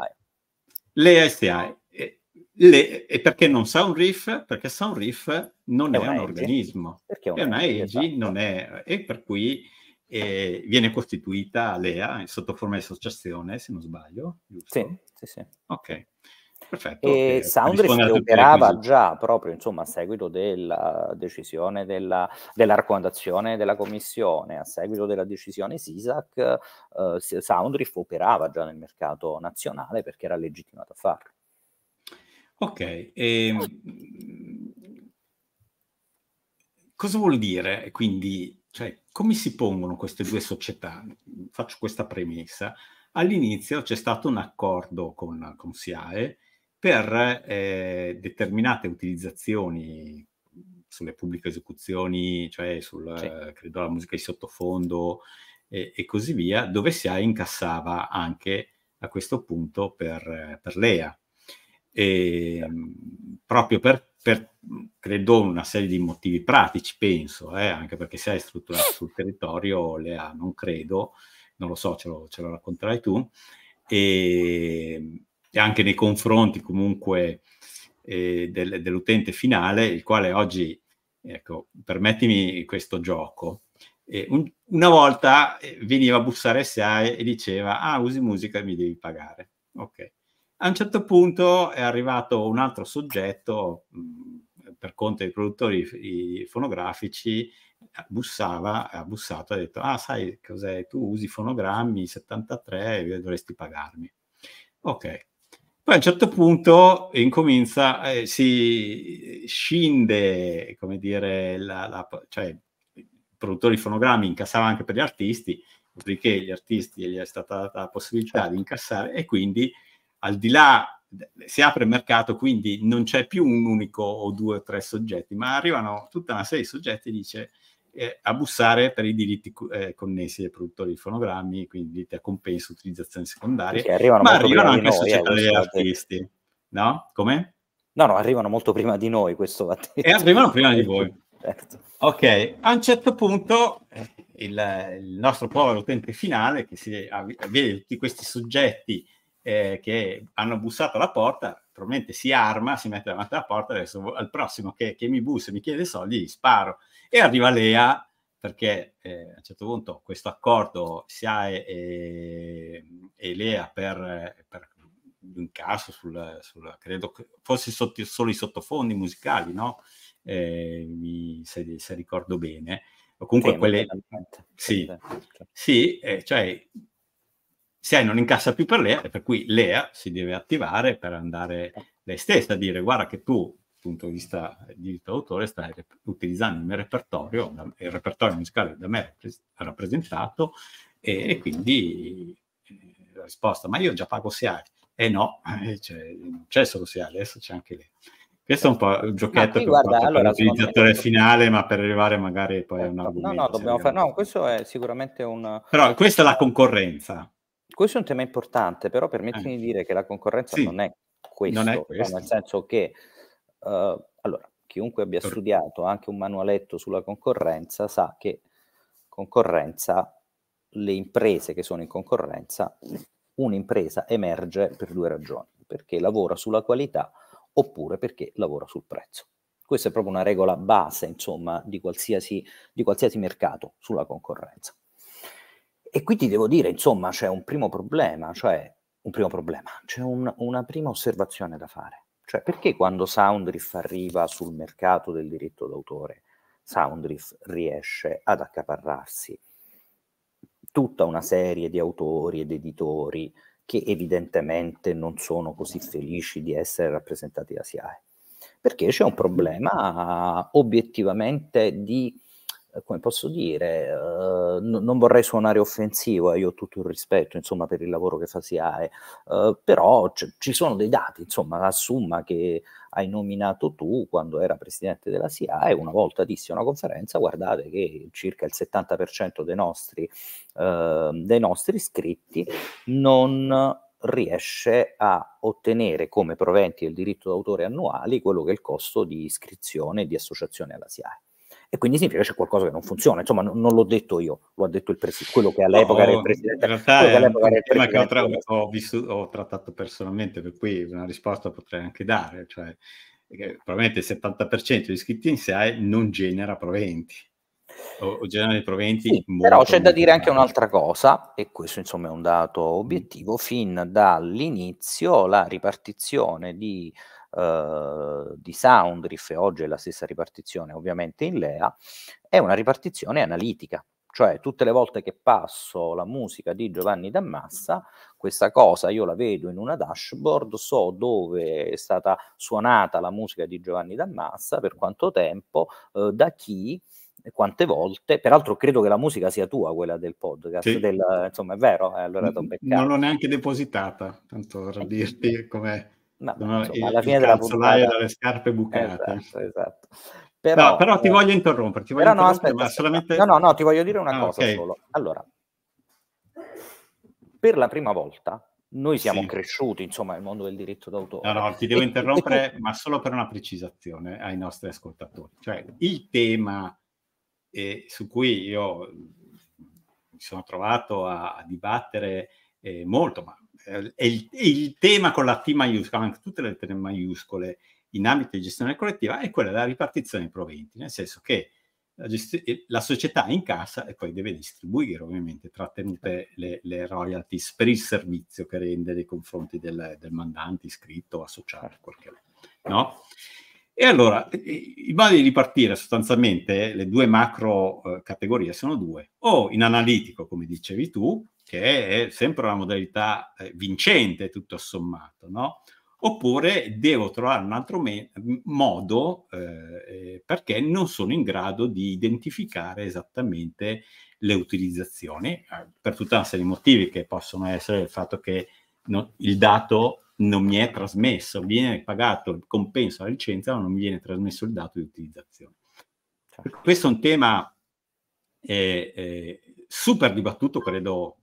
Le STI. Eh, le, e perché non Soundreef? Perché Soundreef non è, è un organismo, perché è, un è una AG, esatto. non è, e per cui e viene costituita l'EA sotto forma di associazione, se non sbaglio, giusto? Sì, sì, sì. Ok. Perfetto, e eh, Soundriff operava già proprio insomma, a seguito della decisione della, della, raccomandazione della commissione, a seguito della decisione SISAC, eh, Soundriff operava già nel mercato nazionale perché era legittimato a farlo. Ok, e, ehm, cosa vuol dire quindi cioè, come si pongono queste due società? Faccio questa premessa. All'inizio c'è stato un accordo con, con SIAE per eh, determinate utilizzazioni sulle pubbliche esecuzioni, cioè sul, sì. credo, la musica di sottofondo e, e così via, dove SIAE incassava anche a questo punto per, per Lea. E, ehm, sì. Proprio per, per credo una serie di motivi pratici, penso, eh, anche perché se è strutturato sul territorio Lea, non credo, non lo so, ce lo, ce lo racconterai tu, e, e, anche nei confronti comunque eh, del, dell'utente finale, il quale oggi, ecco, permettimi questo gioco, eh, un, una volta eh, veniva a bussare SAE e diceva, ah, usi musica e mi devi pagare. Ok a un certo punto è arrivato un altro soggetto, mm, per conto dei produttori fonografici, bussava, ha bussato ha detto, ah sai cos'è, tu usi fonogrammi 73 dovresti pagarmi. Ok. Poi a un certo punto incomincia, eh, si scinde, come dire, la, la, cioè i produttori di fonogrammi incassava anche per gli artisti, dopodiché gli artisti gli è stata data la possibilità di incassare e quindi al di là si apre il mercato, quindi non c'è più un unico o due o tre soggetti, ma arrivano tutta una serie di soggetti, dice, eh, a bussare per i diritti eh, connessi ai produttori di fonogrammi, quindi diritti a compenso, utilizzazioni secondarie, Perché arrivano ma arrivano anche noi, eh, società degli artisti, no? Come? No, no, arrivano molto prima di noi, questo va detto. E arrivano prima di voi. *laughs* Certo. Ok, a un certo punto eh, il, il nostro povero utente finale che si vede tutti questi soggetti eh, che hanno bussato alla porta, probabilmente si arma, si mette davanti alla porta, adesso al prossimo che, che mi bussa e mi chiede soldi, gli sparo. E arriva Lea, perché eh, a un certo punto questo accordo SIAE e, e Lea per, per caso sul, sul, credo fosse sotto, solo i sottofondi musicali, no? Eh, mi, se, se, ricordo bene. O comunque sì, quelle... Sì, certo. sì eh, cioè Siai non incassa più per Lea, per cui Lea si deve attivare per andare lei stessa a dire guarda che tu, dal punto di vista di diritto d'autore, stai utilizzando il mio repertorio, il repertorio musicale da me rappresentato, e, e quindi eh, la risposta, ma io già pago Siai. E eh no, eh, cioè, non c'è solo Siai, adesso c'è anche Lea. Questo è un po' il giochetto ah, qui, guarda, allora, per l'utilizzatore finale, ma per arrivare magari poi a un argomento. No, no, dobbiamo fare... no questo è sicuramente un... Però questa è la concorrenza. Questo è un tema importante, però eh. permettimi eh. di dire che la concorrenza sì, non è questo, non è questo. Cioè nel senso che uh, allora, chiunque abbia studiato anche un manualetto sulla concorrenza sa che concorrenza, le imprese che sono in concorrenza, un'impresa emerge per due ragioni, perché lavora sulla qualità oppure perché lavora sul prezzo. Questa è proprio una regola base, insomma, di qualsiasi, di qualsiasi mercato sulla concorrenza. E qui ti devo dire, insomma, c'è un primo problema, cioè un primo problema, c'è un, una prima osservazione da fare. Cioè, perché quando Soundriff arriva sul mercato del diritto d'autore, Soundriff riesce ad accaparrarsi tutta una serie di autori ed editori che evidentemente non sono così felici di essere rappresentati da SIAE? Perché c'è un problema obiettivamente di eh, come posso dire, uh, eh, n- non vorrei suonare offensivo, eh, io ho tutto il rispetto insomma, per il lavoro che fa SIAE, uh, però c- ci sono dei dati, insomma, la somma che hai nominato tu quando era presidente della SIAE, una volta disse a una conferenza, guardate che circa il 70% dei nostri, uh, dei nostri iscritti non riesce a ottenere come proventi del diritto d'autore annuali quello che è il costo di iscrizione e di associazione alla SIAE e quindi significa che c'è qualcosa che non funziona. Insomma, non, non l'ho detto io, lo ha detto il presidente, quello che all'epoca no, era il oh, presidente. In realtà è un tema che ho, tra- ho, vissuto, ho, trattato personalmente, per cui una risposta potrei anche dare, cioè eh, probabilmente il 70% degli iscritti in SEAE non genera proventi. O, o genera dei proventi sì, molto, però c'è da dire anche un'altra cosa e questo insomma è un dato mm. obiettivo fin dall'inizio la ripartizione di Uhm, di Soundriff, e oggi è la stessa ripartizione ovviamente in Lea, è una ripartizione analitica, cioè tutte le volte che passo la musica di Giovanni Dammassa, questa cosa io la vedo in una dashboard, so dove è stata suonata la musica di Giovanni Dammassa, per quanto tempo, eh, da chi, quante volte, peraltro credo che la musica sia tua quella del podcast, sì. del, insomma è vero, eh, allora Non l'ho neanche depositata, tanto per eh. dirti com'è. No, no, insomma, alla fine della puntata... dalle scarpe bucate. Esatto, esatto. Però, no, però ti eh... voglio interromperti. Voglio però interromperti, no, aspetta, solamente... no, no, no, ti voglio dire una ah, cosa okay. solo. Allora, per la prima volta noi siamo sì. cresciuti, insomma, nel mondo del diritto d'autore. No, no, ti devo e, interrompere, e ma solo per una precisazione ai nostri ascoltatori. Cioè, il tema eh, su cui io mi sono trovato a, a dibattere eh, molto, ma eh, è, il, è il, tema con la T maiuscola, anche tutte le lettere maiuscole in ambito di gestione collettiva, è quella della ripartizione dei proventi, nel senso che la, eh, la società incassa e poi deve distribuire ovviamente trattenute certo. le, le, royalties per il servizio che rende nei confronti del, del mandante iscritto, o associato, certo. qualche no? E allora, i modi di ripartire sostanzialmente le due macro eh, categorie sono due, o in analitico, come dicevi tu, che è sempre una modalità eh, vincente tutto sommato, no? Oppure devo trovare un altro me- modo eh, eh, perché non sono in grado di identificare esattamente le utilizzazioni, ah, per tutta una serie di motivi che possono essere il fatto che no, il dato non mi è trasmesso, viene pagato il compenso alla licenza, ma non mi viene trasmesso il dato di utilizzazione. Certo. Questo è un tema eh, eh, super dibattuto, credo,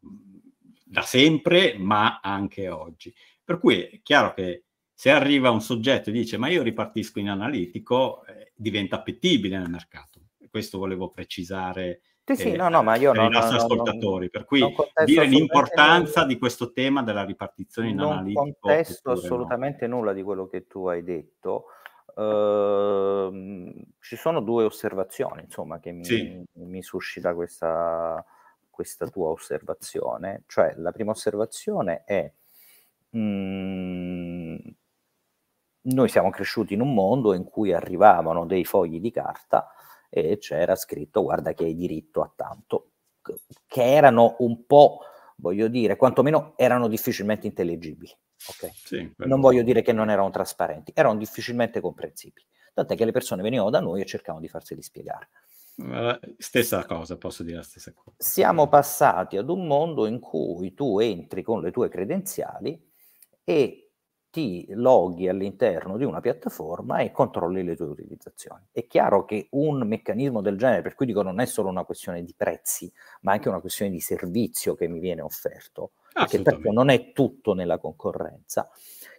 da sempre, ma anche oggi. Per cui è chiaro che se arriva un soggetto e dice ma io ripartisco in analitico, eh, diventa appetibile nel mercato. Questo volevo precisare sì, eh, no, no, ma io per non, i nostri no, ascoltatori. Non, per cui dire l'importanza nulla. di questo tema della ripartizione in non analitico. Non contesto assolutamente no. nulla di quello che tu hai detto. Uh, ci sono due osservazioni insomma, che mi, sì. mi suscita questa, questa tua osservazione, cioè la prima osservazione è mh, mm, noi siamo cresciuti in un mondo in cui arrivavano dei fogli di carta e c'era scritto guarda che hai diritto a tanto, che erano un po', voglio dire, quantomeno erano difficilmente intelligibili. Okay? Sì, non voglio dire che non erano trasparenti, erano difficilmente comprensibili, tant'è che le persone venivano da noi e cercavano di farseli spiegare. Eh, stessa cosa, posso dire la stessa cosa. Siamo passati ad un mondo in cui tu entri con le tue credenziali e ti loghi all'interno di una piattaforma e controlli le tue utilizzazioni. È chiaro che un meccanismo del genere, per cui dico non è solo una questione di prezzi, ma anche una questione di servizio che mi viene offerto, perché non è tutto nella concorrenza,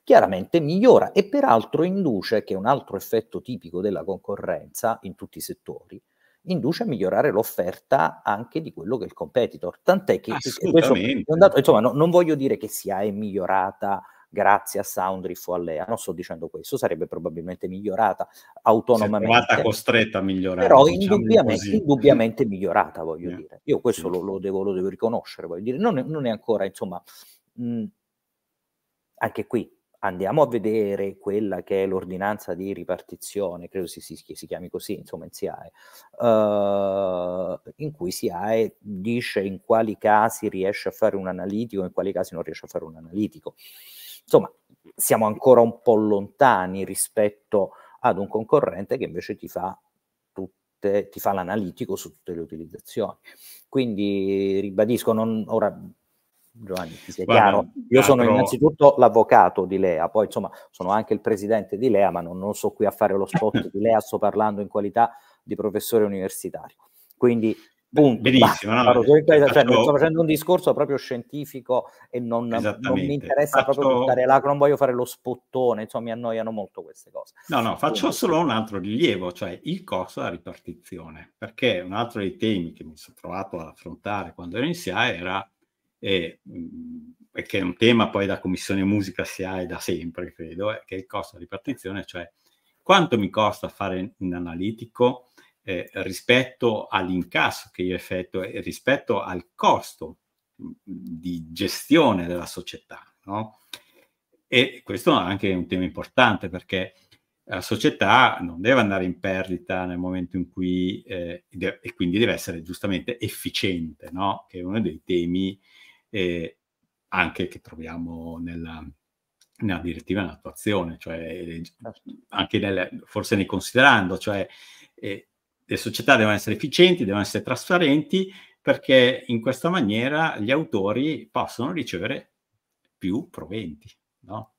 chiaramente migliora e peraltro induce, che un altro effetto tipico della concorrenza in tutti i settori, induce a migliorare l'offerta anche di quello che è il competitor. Tant'è che questo è un dato, insomma, no, non voglio dire che sia migliorata grazie a Soundriff o a Lea, non sto dicendo questo, sarebbe probabilmente migliorata autonomamente. è trovata costretta a migliorare. Però diciamo indubbiamente, indubbiamente, migliorata, voglio yeah. dire. Io questo lo, lo, devo, lo, devo, riconoscere, voglio dire. Non è, non è ancora, insomma, mh, anche qui andiamo a vedere quella che è l'ordinanza di ripartizione, credo si, si, si chiami così, insomma, in SIAE, uh, in cui SIAE dice in quali casi riesce a fare un analitico e in quali casi non riesce a fare un analitico. Insomma, siamo ancora un po' lontani rispetto ad un concorrente che invece ti fa tutte, ti fa l'analitico su tutte le utilizzazioni. Quindi ribadisco, non, ora Giovanni, ti sia Guarda, chiaro. Io sono però... innanzitutto l'avvocato di Lea, poi insomma sono anche il presidente di Lea, ma non, non sono qui a fare lo spot *laughs* di Lea, sto parlando in qualità di professore universitario. Quindi, punto. Benissimo. Bah, no, cioè, cioè faccio... non sto facendo un discorso proprio scientifico e non, non mi interessa faccio... proprio buttare l'acqua, non voglio fare lo spottone, insomma mi annoiano molto queste cose. No, no, faccio Quindi... solo un altro rilievo, cioè il costo della ripartizione, perché un altro dei temi che mi sono trovato ad affrontare quando ero in SIA era e, mhmm, che è un tema poi da commissione musica si ha e da sempre, credo, eh, che è il costo di partizione, cioè quanto mi costa fare un analitico eh, rispetto all'incasso che io effetto e rispetto al costo mhmm, di gestione della società. No? E questo è anche un tema importante perché la società non deve andare in perdita nel momento in cui, eh, e quindi deve essere giustamente efficiente, no? che è uno dei temi e anche che troviamo nella, nella direttiva in attuazione, cioè eh, certo. anche nel, forse ne considerando, cioè eh, le società devono essere efficienti, devono essere trasparenti, perché in questa maniera gli autori possono ricevere più proventi, no?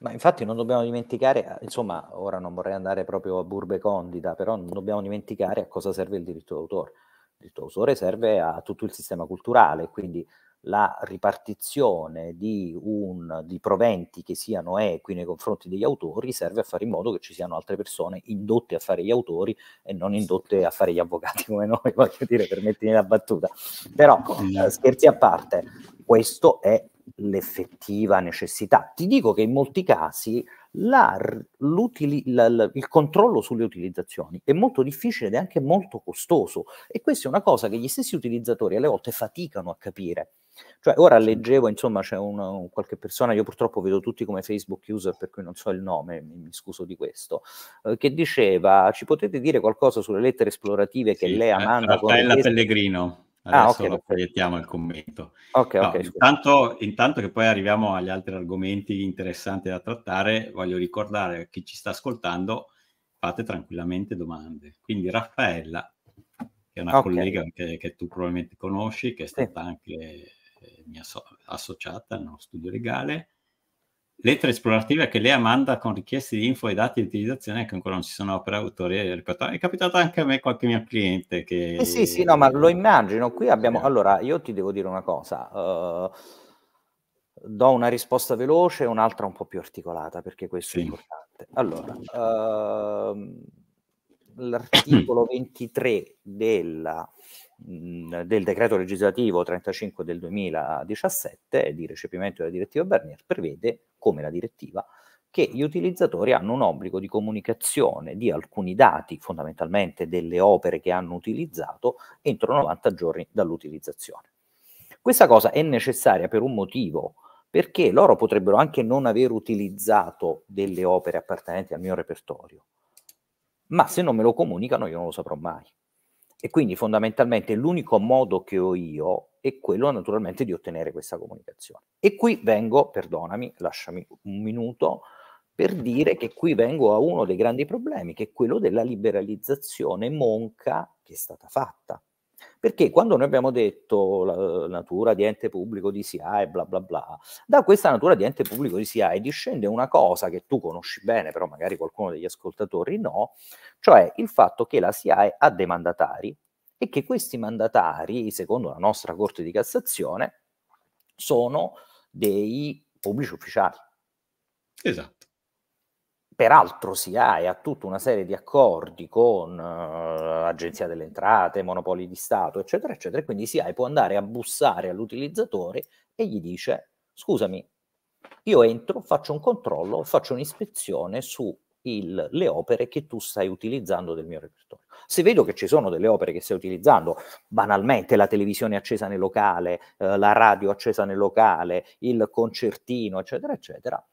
Ma infatti non dobbiamo dimenticare, eh, insomma, ora non vorrei andare proprio a burbe condita, però non dobbiamo dimenticare a cosa serve il diritto d'autore. Il diritto d'autore serve a tutto il sistema culturale, quindi la ripartizione di, un, di proventi che siano equi nei confronti degli autori serve a fare in modo che ci siano altre persone indotte a fare gli autori e non indotte a fare gli avvocati come noi, *laughs* voglio dire, permettimi la battuta. Però, eh, scherzi a parte, questo è l'effettiva necessità. Ti dico che in molti casi la, la, il controllo sulle utilizzazioni è molto difficile ed è anche molto costoso e questa è una cosa che gli stessi utilizzatori alle volte faticano a capire cioè, ora leggevo, insomma, c'è una, qualche persona, io purtroppo vedo tutti come Facebook user, per cui non so il nome, mi, mi scuso di questo, eh, che diceva, ci potete dire qualcosa sulle lettere esplorative che sì, lei eh, amanda? Raffaella con... Pellegrino. Ah, Adesso ah, okay, proiettiamo il commento. Okay, no, okay, intanto, intanto, che poi arriviamo agli altri argomenti interessanti da trattare, voglio ricordare a chi ci sta ascoltando, fate tranquillamente domande. Quindi Raffaella, che è una collega che, che, tu probabilmente conosci, che è stata sì. anche eh, mia so- associata nello studio legale, lettera esplorativa che Lea manda con richieste di info e dati di utilizzazione che ancora non ci sono opere autori e repertorio. È capitato anche a me qualche mio cliente che... Eh sì, sì, no, ma lo immagino. Qui abbiamo... Allora, io ti devo dire una cosa. Uh, do una risposta veloce e un'altra un po' più articolata, perché questo sì. è importante. Allora, uh, l'articolo 23 della del decreto legislativo 35 del 2017 di recepimento della direttiva Barnier prevede, come la direttiva, che gli utilizzatori hanno un obbligo di comunicazione di alcuni dati, fondamentalmente delle opere che hanno utilizzato, entro 90 giorni dall'utilizzazione. Questa cosa è necessaria per un motivo, perché loro potrebbero anche non aver utilizzato delle opere appartenenti al mio repertorio, ma se non me lo comunicano io non lo saprò mai. E quindi fondamentalmente l'unico modo che ho io è quello naturalmente di ottenere questa comunicazione. E qui vengo, perdonami, lasciami un minuto, per dire che qui vengo a uno dei grandi problemi, che è quello della liberalizzazione monca che è stata fatta. Perché quando noi abbiamo detto la natura di ente pubblico di SIA e bla bla bla, da questa natura di ente pubblico di SIA discende una cosa che tu conosci bene, però magari qualcuno degli ascoltatori no, cioè il fatto che la SIA ha dei mandatari e che questi mandatari, secondo la nostra Corte di Cassazione, sono dei pubblici ufficiali. Esatto. Peraltro si ha e ha tutta una serie di accordi con uh, Agenzia delle Entrate, Monopoli di Stato, eccetera, eccetera, e quindi si ha e può andare a bussare all'utilizzatore e gli dice, scusami, io entro, faccio un controllo, faccio un'ispezione su il, le opere che tu stai utilizzando del mio repertorio. Se vedo che ci sono delle opere che stai utilizzando, banalmente la televisione accesa nel locale, eh, la radio accesa nel locale, il concertino, eccetera, eccetera,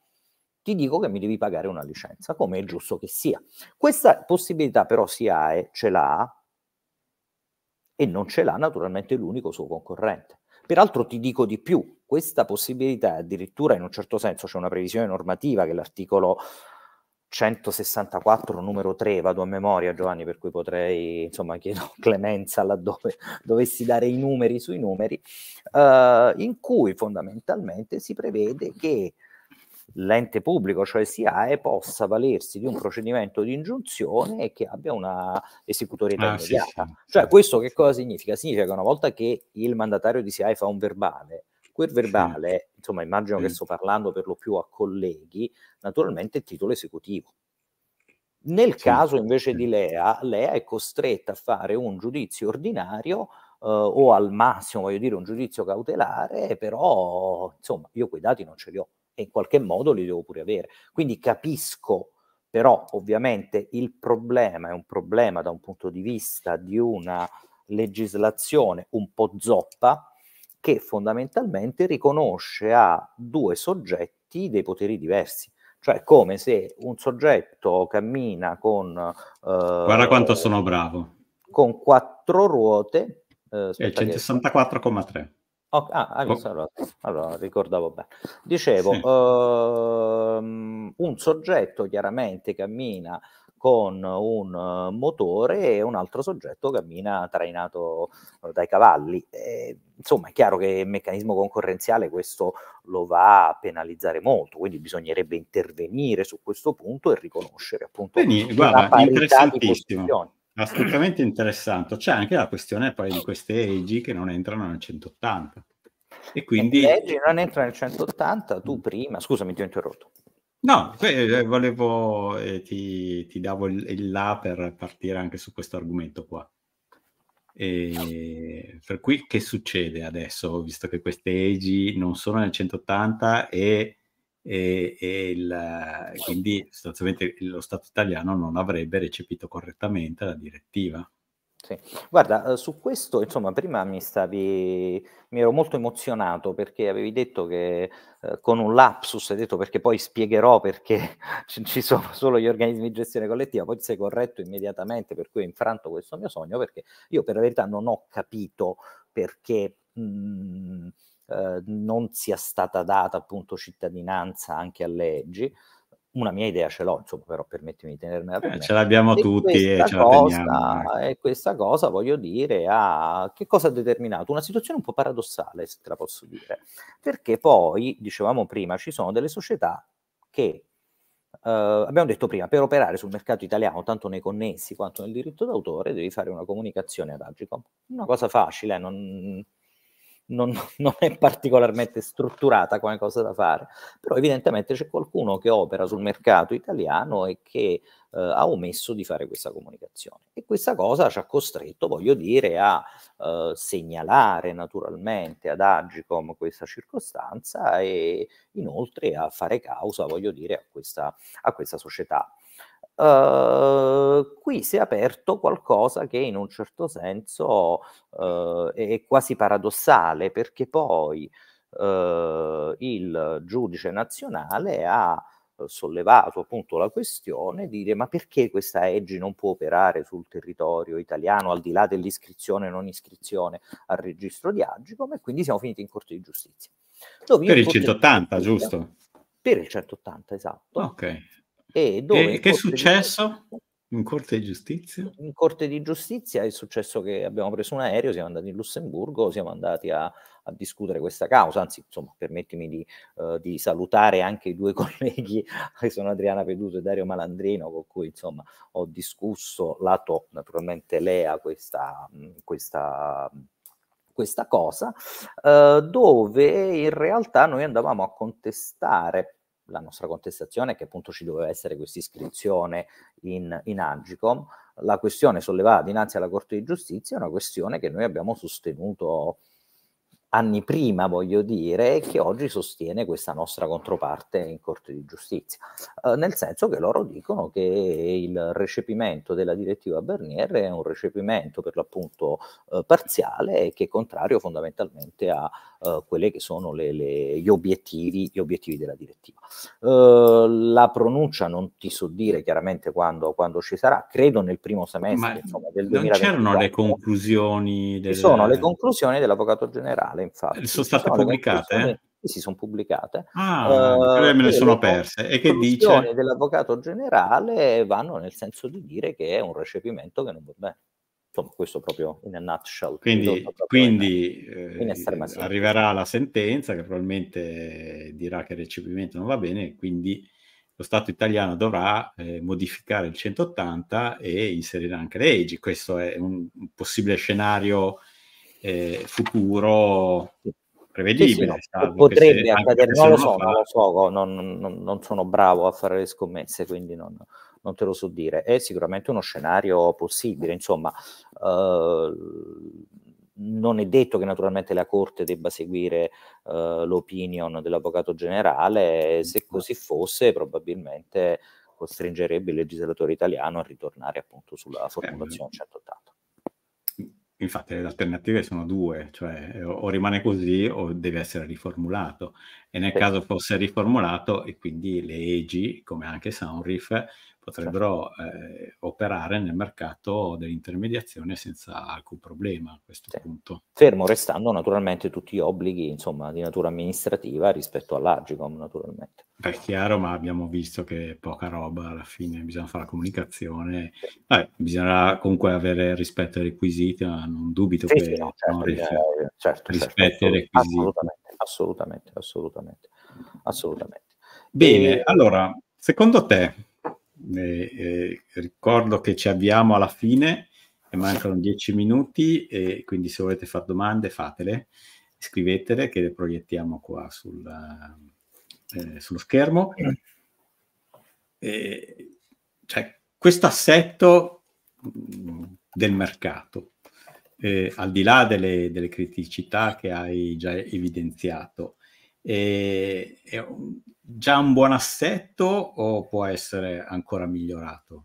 ti dico che mi devi pagare una licenza, come è giusto che sia. Questa possibilità però si ha e ce l'ha e non ce l'ha naturalmente l'unico suo concorrente. Peraltro ti dico di più, questa possibilità addirittura in un certo senso c'è una previsione normativa che l'articolo 164 numero 3, vado a memoria Giovanni per cui potrei, insomma chiedo *laughs* clemenza laddove dovessi dare i numeri sui numeri, eh, in cui fondamentalmente si prevede che l'ente pubblico, cioè SIAE, possa valersi di un procedimento di ingiunzione e che abbia una esecutorietà ah, immediata. Sì, sì. Cioè, questo che cosa significa? Significa che una volta che il mandatario di SIAE fa un verbale, quel verbale, sì. insomma, immagino che sto parlando per lo più a colleghi, naturalmente è titolo esecutivo. Nel caso invece di Lea, Lea è costretta a fare un giudizio ordinario Uh, o al massimo, voglio dire, un giudizio cautelare, però insomma io quei dati non ce li ho e in qualche modo li devo pure avere. Quindi capisco, però ovviamente il problema è un problema da un punto di vista di una legislazione un po' zoppa che fondamentalmente riconosce a due soggetti dei poteri diversi cioè come se un soggetto cammina con... Eh, Guarda quanto sono bravo. Con quattro ruote... Eh, 164,3. Oh, ah, visto, ah, boh. allora, allora, ricordavo bene. Dicevo, sì. ehm, un soggetto chiaramente cammina con un eh, motore e un altro soggetto cammina trainato eh, dai cavalli. E, insomma, è chiaro che il meccanismo concorrenziale questo lo va a penalizzare molto, quindi bisognerebbe intervenire su questo punto e riconoscere appunto Bene, guarda, la parità di posizioni assolutamente interessante. C'è anche la questione poi di queste age che non entrano nel 180. E eh, quindi... Le age non entra nel 180, tu prima, scusami ti ho interrotto. No, eh, volevo, eh, ti, ti, davo il, il, là per partire anche su questo argomento qua. E per cui che succede adesso, visto che queste age non sono nel 180 e e, e il, quindi sostanzialmente lo Stato italiano non avrebbe recepito correttamente la direttiva. Sì. Guarda, eh, su questo, insomma, prima mi stavi, mi ero molto emozionato perché avevi detto che eh, con un lapsus, hai detto perché poi spiegherò perché *laughs* ci sono solo gli organismi di gestione collettiva, poi sei corretto immediatamente, per cui ho infranto questo mio sogno, perché io per la verità non ho capito perché... Mh, mm, eh, non sia stata data appunto cittadinanza anche a leggi. Una mia idea ce l'ho, insomma, però permettimi di tenermela per eh, Ce l'abbiamo e tutti e ce cosa, la teniamo. E questa cosa, voglio dire, ha, che cosa ha determinato? Una situazione un po' paradossale, se te la posso dire, perché poi, dicevamo prima, ci sono delle società che Uh, abbiamo detto prima, per operare sul mercato italiano, tanto nei connessi quanto nel diritto d'autore, devi fare una comunicazione ad Agicom. Una cosa facile, non, non, *laughs* non, è particolarmente strutturata come cosa da fare, però evidentemente c'è qualcuno che opera sul mercato italiano e che eh, ha omesso di fare questa comunicazione. E questa cosa ci ha costretto, voglio dire, a eh, segnalare naturalmente ad Agicom questa circostanza e inoltre a fare causa, voglio dire, a questa, a questa società. Uh, qui si è aperto qualcosa che in un certo senso uh, è quasi paradossale perché poi uh, il giudice nazionale ha sollevato appunto la questione dire ma perché questa EGI non può operare sul territorio italiano al di là dell'iscrizione e non iscrizione al registro di Agicom e quindi siamo finiti in Corte di Giustizia. per il 180 giustizia, giusto? Per il 180 esatto. Ok e, dove e che è successo? In corte di giustizia? In corte di giustizia è successo che abbiamo preso un aereo, siamo andati in Lussemburgo, siamo andati a, a discutere questa causa, anzi insomma permettimi di, uh, di, salutare anche i due *laughs* colleghi che sono Adriana Peduto e Dario Malandrino con cui insomma ho discusso lato naturalmente Lea questa, mm, questa questa cosa, eh, dove in realtà noi andavamo a contestare la nostra contestazione è che appunto ci doveva essere questa iscrizione in, in Agicom, la questione sollevata dinanzi alla Corte di Giustizia è una questione che noi abbiamo sostenuto anni prima, voglio dire, e che oggi sostiene questa nostra controparte in Corte di Giustizia, eh, nel senso che loro dicono che il recepimento della direttiva Bernier è un recepimento per l'appunto eh, parziale e che è contrario fondamentalmente a, eh, quelli che sono le, le, gli, obiettivi, gli, obiettivi, della direttiva. Eh, la pronuncia non ti so dire chiaramente quando, quando ci sarà, credo nel primo semestre Ma insomma, del 2020. c'erano le conclusioni? Del... sono le conclusioni dell'Avvocato Generale, infatti. Eh, sono state sono pubblicate? Eh? si sono pubblicate. Ah, eh, me le sono perse. E che dice? Le dell'avvocato generale vanno nel senso di dire che è un recepimento che non va bene. Insomma, questo proprio in a nutshell. Quindi, quindi in, eh, in arriverà la sentenza che probabilmente dirà che il recepimento non va bene, quindi lo Stato italiano dovrà eh, modificare il 180 e inserire anche le leggi. Questo è un possibile scenario eh, futuro prevedibile. Sì, sì, potrebbe accadere, non lo so, non lo so, non, non, non sono bravo a fare le scommesse, quindi non non te lo so dire. È sicuramente uno scenario possibile, insomma, eh, non è detto che naturalmente la Corte debba seguire eh, l'opinion dell'avvocato generale, mm, se così fosse probabilmente costringerebbe il legislatore italiano a ritornare appunto sulla eh, formulazione 180. Mm. Infatti le alternative sono due, cioè o rimane così o deve essere riformulato e nel sì. caso fosse riformulato e quindi le EGI come anche Soundriff potrebbero eh, operare nel mercato dell'intermediazione senza alcun problema a questo sì. punto. Fermo restando naturalmente tutti gli obblighi insomma, di natura amministrativa rispetto all'Argicom naturalmente. È chiaro, ma abbiamo visto che poca roba alla fine, bisogna fare la comunicazione, Vabbè, bisognerà comunque avere rispetto ai requisiti, ma non dubito sì, che sì, no, certo, no, eh, certo, certo, rispetto ai requisiti. Assolutamente, assolutamente, assolutamente. assolutamente. Bene, e... Ehm allora, secondo te eh, ricordo che ci avviamo alla fine e mancano dieci minuti e quindi se volete fare domande fatele, scrivetele che le proiettiamo qua sul, eh, sullo schermo. E, cioè, questo assetto mm, del mercato, eh, al di là delle, delle criticità che hai già evidenziato, e, è già un buon assetto o può essere ancora migliorato?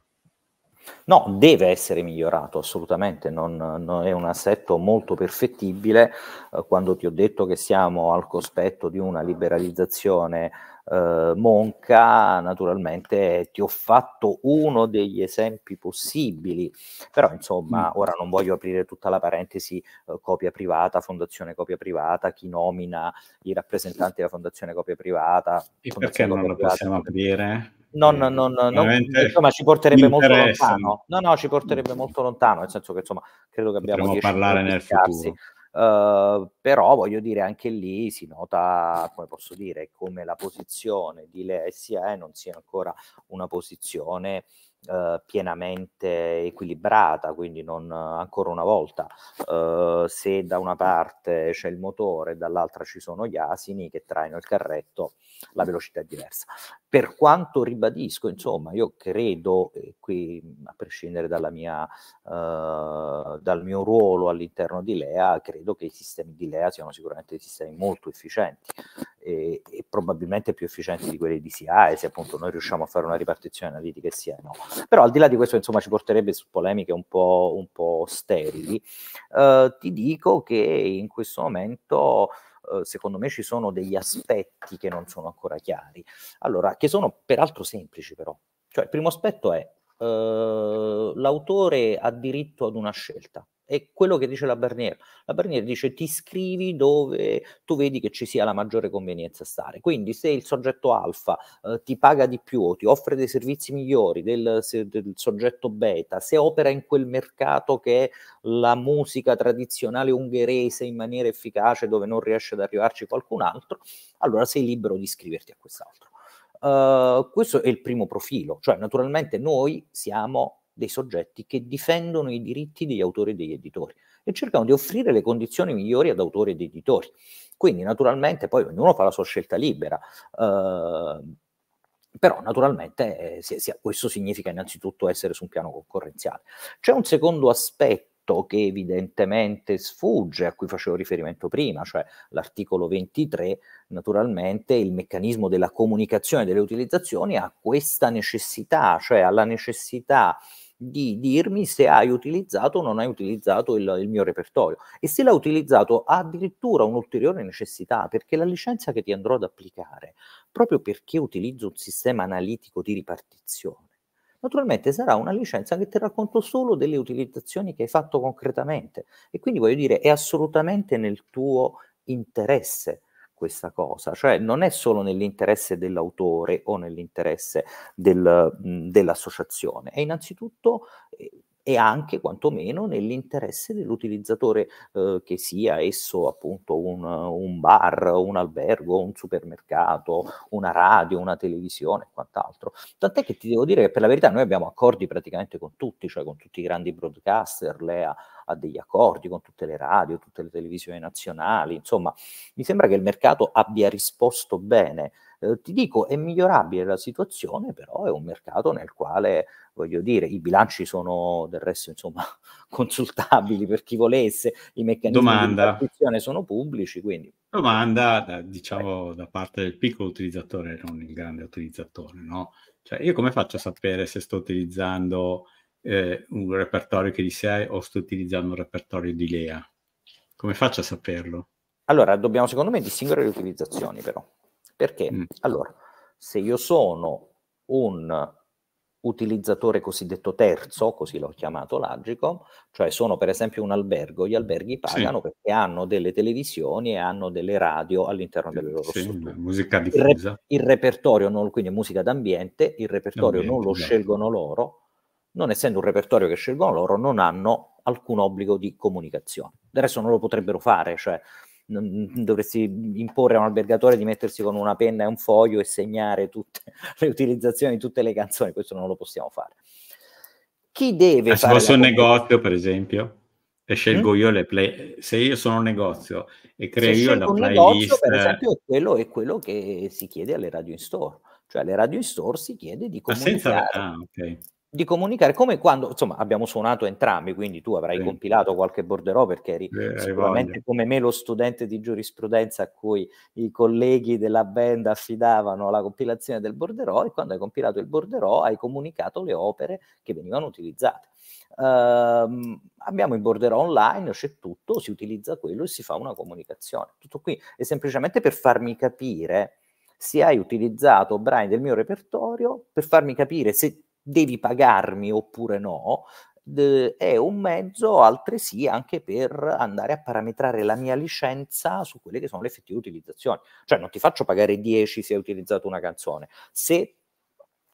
No, deve essere migliorato assolutamente, non, non è un assetto molto perfettibile. Eh, quando ti ho detto che siamo al cospetto di una liberalizzazione eh, Monca, naturalmente ti ho fatto uno degli esempi possibili, però insomma, mm. ora non voglio aprire tutta la parentesi eh, copia privata, fondazione copia privata, chi nomina i rappresentanti della fondazione copia privata. E perché non lo possiamo aprire? Eh, non, non, non, non insomma, ci porterebbe molto lontano. No, no, ci porterebbe mm. molto lontano, nel senso che insomma, credo che abbiamo Potremmo parlare nel futuro. Uh, però voglio dire anche lì si nota come posso dire come la posizione di le SIE non sia ancora una posizione uh, pienamente equilibrata quindi non uh, ancora una volta uhm, se da una parte c'è il motore dall'altra ci sono gli asini che traino il carretto la velocità è diversa. Per quanto ribadisco, insomma, io credo, eh, qui a prescindere mia, eh, dal mio ruolo all'interno di Lea, credo che i sistemi di Lea siano sicuramente dei sistemi molto efficienti e, e probabilmente più efficienti di quelli di SIAE, se appunto noi riusciamo a fare una ripartizione analitica e SIAE no. Però al di là di questo, insomma, ci porterebbe su polemiche un po', un po sterili. Eh, ti dico che in questo momento eh, secondo me ci sono degli aspetti che non sono ancora chiari. Allora, che sono peraltro semplici però. Cioè, il primo aspetto è eh, l'autore ha diritto ad una scelta. È quello che dice la Barnier. La Barnier dice ti scrivi dove tu vedi che ci sia la maggiore convenienza a stare. Quindi se il soggetto alfa eh, ti paga di più o ti offre dei servizi migliori del, se, del soggetto beta, se opera in quel mercato che è la musica tradizionale ungherese in maniera efficace dove non riesce ad arrivarci qualcun altro, allora sei libero di iscriverti a quest'altro. Uh, questo è il primo profilo, cioè naturalmente noi siamo dei soggetti che difendono i diritti degli autori e degli editori e cercano di offrire le condizioni migliori ad autori ed editori. Quindi naturalmente poi ognuno fa la sua scelta libera. Eh, però naturalmente eh, si, si, questo significa innanzitutto essere su un piano concorrenziale. C'è un secondo aspetto che evidentemente sfugge, a cui facevo riferimento prima, cioè l'articolo 23, naturalmente il meccanismo della comunicazione delle utilizzazioni ha questa necessità, cioè alla necessità di dirmi se hai utilizzato o non hai utilizzato il, il mio repertorio e se l'ha utilizzato ha addirittura un'ulteriore necessità perché la licenza che ti andrò ad applicare proprio perché utilizzo un sistema analitico di ripartizione naturalmente sarà una licenza che ti conto solo delle utilizzazioni che hai fatto concretamente e quindi voglio dire è assolutamente nel tuo interesse questa cosa, cioè non è solo nell'interesse dell'autore o nell'interesse del, mhmm, dell'associazione, è innanzitutto eh, e anche quantomeno nell'interesse dell'utilizzatore, eh, che sia esso appunto un, un, bar, un albergo, un supermercato, una radio, una televisione e quant'altro. Tant'è che ti devo dire che per la verità noi abbiamo accordi praticamente con tutti, cioè con tutti i grandi broadcaster, Lea ha degli accordi con tutte le radio, tutte le televisioni nazionali, insomma mi sembra che il mercato abbia risposto bene. Eh, ti dico, è migliorabile la situazione, però è un mercato nel quale, voglio dire, i bilanci sono del resto insomma, *laughs* consultabili per chi volesse, i meccanismi Domanda. di partizione sono pubblici, quindi... Domanda, da, diciamo, eh. da parte del piccolo utilizzatore, non il grande utilizzatore, no? Cioè, io come faccio a sapere se sto utilizzando eh, un repertorio che di sé o sto utilizzando un repertorio di Lea? Come faccio a saperlo? Allora, dobbiamo secondo me distinguere le utilizzazioni però, perché mm. allora, se io sono un utilizzatore cosiddetto terzo, così l'ho chiamato Lagicom, cioè sono per esempio un albergo, gli alberghi pagano sì. perché hanno delle televisioni e hanno delle radio all'interno delle loro sì, strutture. Musica diffusa. Il, re- il repertorio, non, quindi musica d'ambiente, il repertorio L'ambiente, non lo esatto. scelgono loro, non essendo un repertorio che scelgono loro, non hanno alcun obbligo di comunicazione. Del resto non lo potrebbero fare, cioè mm, dovresti imporre a un albergatore di mettersi con una penna e un foglio e segnare tutte *laughs* le utilizzazioni di tutte le canzoni, questo non lo possiamo fare. Chi deve... Eh, se fosse un negozio, per esempio, e scelgo mm? io le play, se io sono un negozio e creo io la playlist... Negozio, per esempio, è quello, è quello che si chiede alle radio in store, cioè alle radio in store si chiede di comunicare. Ah, senza... ah ok di comunicare come quando insomma abbiamo suonato entrambi quindi tu avrai sì. compilato qualche borderò perché eri eh, sicuramente come me lo studente di giurisprudenza a cui i colleghi della band affidavano la compilazione del borderò e quando hai compilato il borderò hai comunicato le opere che venivano utilizzate Uh, abbiamo il borderò online, c'è tutto, si utilizza quello e si fa una comunicazione. Tutto qui è semplicemente per farmi capire se hai utilizzato brani del mio repertorio, per farmi capire se devi pagarmi oppure no, è un mezzo altresì anche per andare a parametrare la mia licenza su quelle che sono le effettive utilizzazioni. Cioè non ti faccio pagare 10 se hai utilizzato una canzone, se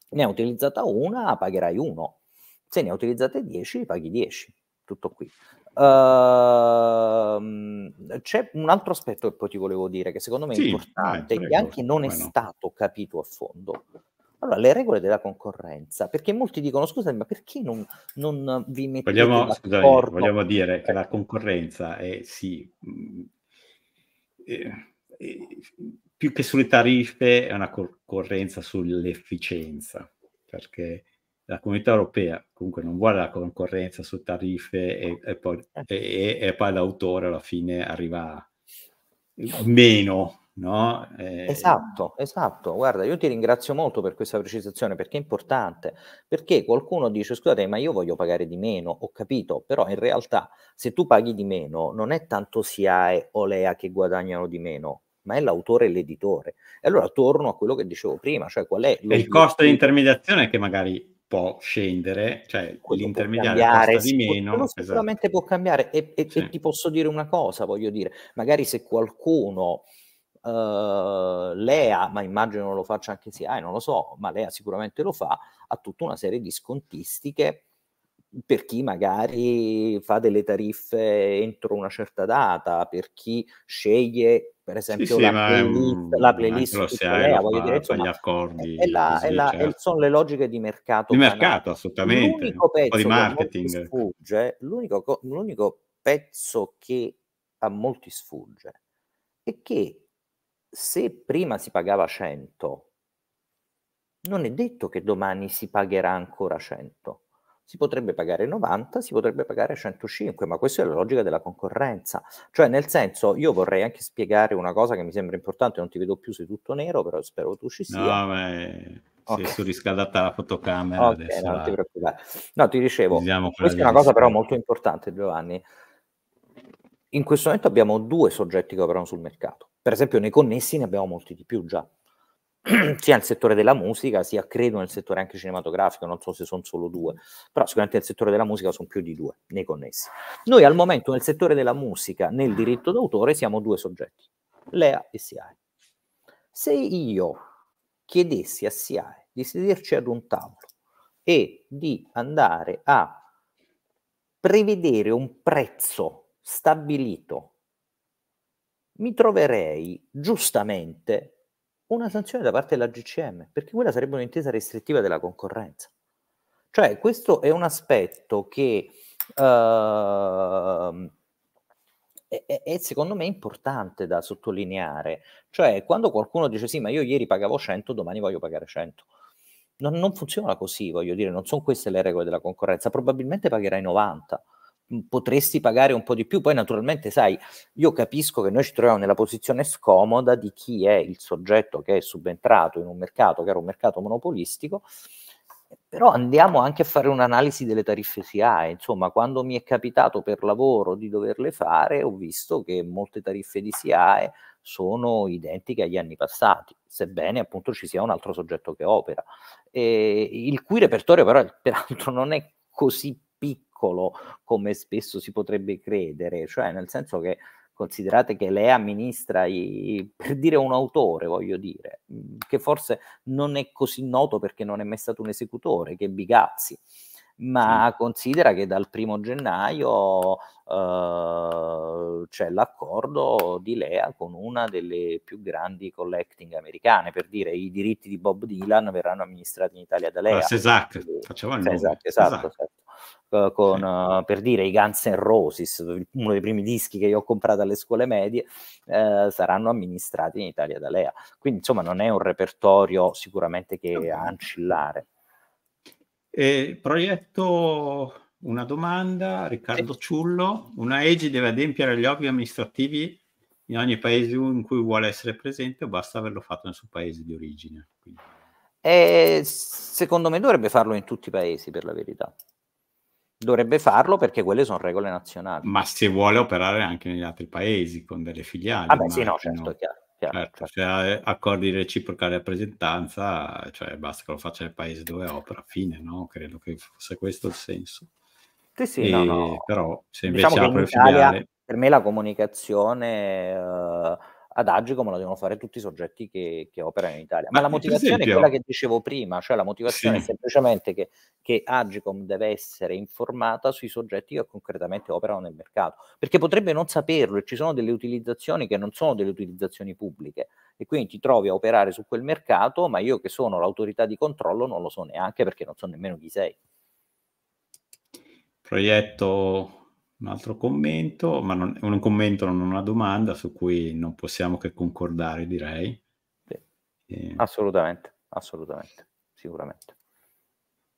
ne hai utilizzata una pagherai uno, se ne hai utilizzate 10 paghi 10, tutto qui. Uh, c'è un altro aspetto che poi ti volevo dire che secondo me è sì, importante e che anche non è no. stato capito a fondo allora, le regole della concorrenza, perché molti dicono, scusate, ma perché non, non vi mettete vogliamo, d'accordo? vogliamo dire che la concorrenza è, sì, è, mm, è, eh, eh, più che sulle tariffe, è una concorrenza sull'efficienza, perché la comunità europea comunque non vuole la concorrenza su tariffe e, e poi, eh. e, e poi l'autore alla fine arriva meno No? Eh... Esatto, esatto. Guarda, io ti ringrazio molto per questa precisazione perché è importante. Perché qualcuno dice: Scusate, ma io voglio pagare di meno. Ho capito, però in realtà se tu paghi di meno, non è tanto SIAE o LEA che guadagnano di meno, ma è l'autore e l'editore. E allora torno a quello che dicevo prima, cioè qual è. il costo di intermediazione che magari può scendere, cioè l'intermediario cambiare, di meno. Può, esatto. può cambiare e, e, sì. e ti posso dire una cosa, voglio dire, magari se qualcuno eh, Lea, ma immagino lo faccia anche SIAE, eh, non lo so, ma Lea sicuramente lo fa, ha tutta una serie di scontistiche per chi magari fa delle tariffe entro una certa data, per chi sceglie per esempio sì, la, sì, playlist, è, la playlist Lea, voglio dire, insomma, accordi, è la, così, è la, certo. Cioè. sono le logiche di mercato. Di canale. mercato, assolutamente. L'unico pezzo, di marketing. Che sfugge, l'unico, l'unico pezzo che a molti sfugge è che se prima si pagava 100, non è detto che domani si pagherà ancora 100. Si potrebbe pagare 90, si potrebbe pagare 105, ma questa è la logica della concorrenza. Cioè, nel senso, io vorrei anche spiegare una cosa che mi sembra importante, non ti vedo più, sei tutto nero, però spero tu ci sia. No, vabbè, okay. si è surriscaldata la fotocamera. Okay, adesso no, la... ti preoccupare. No, ti dicevo, questa è una cosa però molto importante, Giovanni. In questo momento abbiamo due soggetti che operano sul mercato per esempio nei connessi ne abbiamo molti di più già, *clears throat* sia nel settore della musica, sia credo nel settore anche cinematografico, non so se sono solo due, però sicuramente nel settore della musica sono più di due nei connessi. Noi al momento nel settore della musica, nel diritto d'autore, siamo due soggetti, Lea e SIAE. Se io chiedessi a SIAE di sederci ad un tavolo e di andare a prevedere un prezzo stabilito mi troverei giustamente una sanzione da parte della GCM, perché quella sarebbe un'intesa restrittiva della concorrenza. Cioè, questo è un aspetto che uh, è, è, secondo me importante da sottolineare. Cioè, quando qualcuno dice sì, ma io ieri pagavo 100, domani voglio pagare 100. Non, non funziona così, voglio dire, non sono queste le regole della concorrenza, probabilmente pagherai 90 Mhmm, potresti pagare un po' di più. Poi naturalmente, sai, io capisco che noi ci troviamo nella posizione scomoda di chi è il soggetto che è subentrato in un mercato che era un mercato monopolistico, però andiamo anche a fare un'analisi delle tariffe SIAE. Insomma, quando mi è capitato per lavoro di doverle fare, ho visto che molte tariffe di SIAE sono identiche agli anni passati, sebbene appunto ci sia un altro soggetto che opera, e il cui repertorio però *laughs* peraltro non è così piccolo piccolo come spesso si potrebbe credere, cioè nel senso che considerate che lei amministra i, per dire un autore, voglio dire, mm, che forse non è così noto perché non è mai stato un esecutore, che Bigazzi. Ma sì. considera che dal primo gennaio eh, c'è l'accordo di Lea con una delle più grandi collecting americane, per dire i diritti di Bob Dylan verranno amministrati in Italia da Lea. Ah, Cesac, faceva il nome. Cesac, esatto, esatto eh, con, eh, per dire, i Guns N' Roses, uno dei primi dischi che io ho comprato alle scuole medie, eh, saranno amministrati in Italia da Lea. Quindi insomma non è un repertorio sicuramente che certo. ancillare. Eh, proietto una domanda, Riccardo sì. Ciullo. Una EGI deve adempiere gli obblighi amministrativi in ogni paese in cui vuole essere presente o basta averlo fatto nel suo paese di origine? Quindi... Eh, secondo me dovrebbe farlo in tutti i paesi, per la verità. Dovrebbe farlo perché quelle sono regole nazionali. Ma se vuole operare anche negli altri paesi con delle filiali. Ah, beh, sì, no, certo, chiaro. certo, certo. Se eh, accordi reciproca rappresentanza, cioè basta che lo faccia nel paese dove opera, fine, no? Credo che fosse questo il senso. Sì, sì, e, no, no. Però se diciamo invece diciamo apre in Italia, filiale... Per me la comunicazione... Eh adagi come lo devono fare tutti i soggetti che, che operano in Italia. Ma, Ma la motivazione esempio... è quella che dicevo prima, cioè la motivazione sì. è semplicemente che, che Agicom deve essere informata sui soggetti che concretamente operano nel mercato, perché potrebbe non saperlo e ci sono delle utilizzazioni che non sono delle utilizzazioni pubbliche e quindi ti trovi a operare su quel mercato, ma io che sono l'autorità di controllo non lo so neanche perché non so nemmeno chi sei. Proietto un altro commento, ma non, è un commento non una domanda su cui non possiamo che concordare, direi. Sì. E... Ehm. Assolutamente, assolutamente, sicuramente.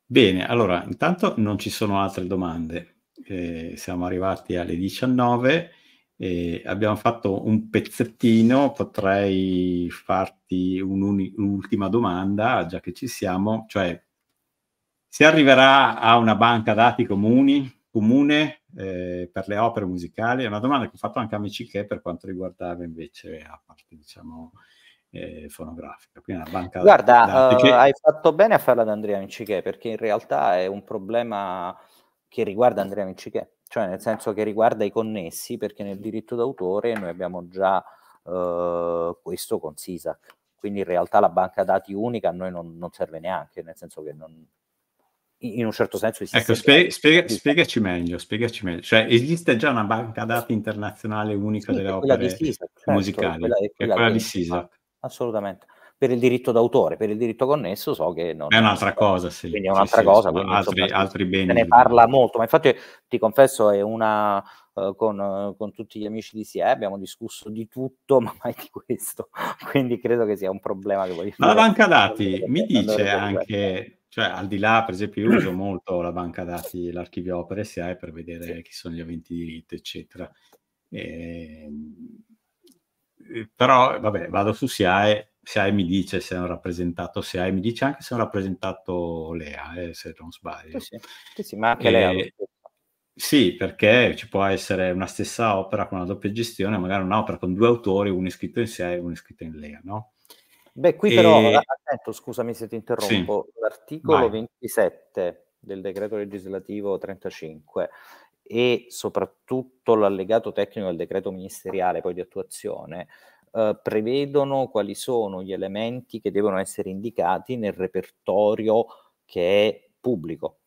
Bene, allora intanto non ci sono altre domande, eh, siamo arrivati alle 19 e abbiamo fatto un pezzettino, potrei farti un'ultima domanda, già che ci siamo, cioè si arriverà a una banca dati comuni, comune eh, per le opere musicali. È una domanda che ho fatto anche a Miciche per quanto riguardava invece la parte, diciamo, eh, fonografica. Quindi una banca Guarda, d'arte eh, uh, hai fatto bene a farla ad Andrea Miciche perché in realtà è un problema che riguarda Andrea Miciche, cioè nel senso che riguarda i connessi, perché nel diritto d'autore noi abbiamo già uh, questo con SISAC. Quindi in realtà la banca dati unica a noi non, non serve neanche, nel senso che non, in un certo senso esiste. Ecco, spiega, spiega, spiegaci meglio, spiegaci meglio. Cioè, esiste già una banca dati internazionale unica sì, delle opere Sisac, certo, musicali, certo, quella, quella, quella di Sisac. Assolutamente. Per il diritto d'autore, per il diritto connesso so che... Non, è un'altra non, cosa, sì. Quindi è un'altra sì, cosa. Sì, altri, insomma, altri beni. Se ne parla molto, ma infatti ti confesso è una... Uh, con, uh, con, tutti gli amici di SIE abbiamo discusso di tutto, *laughs* ma mai di questo. quindi credo che sia un problema che voglio... Ma la banca dati mi dice anche cioè, al di là, per esempio, io uso *coughs* molto la banca dati, l'archivio opere SIAE per vedere sì. chi sono gli aventi di diritto, eccetera. E... Ehm, eh, però, vabbè, vado su SIAE, SIAE mi dice se hanno rappresentato SIAE, mi dice anche se hanno rappresentato Lea, eh, se non sbaglio. Sì, sì, sì ma anche e... Lea. Eh, sì, perché ci può essere una stessa opera con una doppia gestione, magari un'opera con due autori, uno scritto in SIAE e uno scritto in Lea, no? Beh, qui però, e... attento, scusami se ti interrompo, sì. l'articolo Vai. 27 del decreto legislativo 35 e soprattutto l'allegato tecnico del decreto ministeriale poi di attuazione eh, prevedono quali sono gli elementi che devono essere indicati nel repertorio che è pubblico,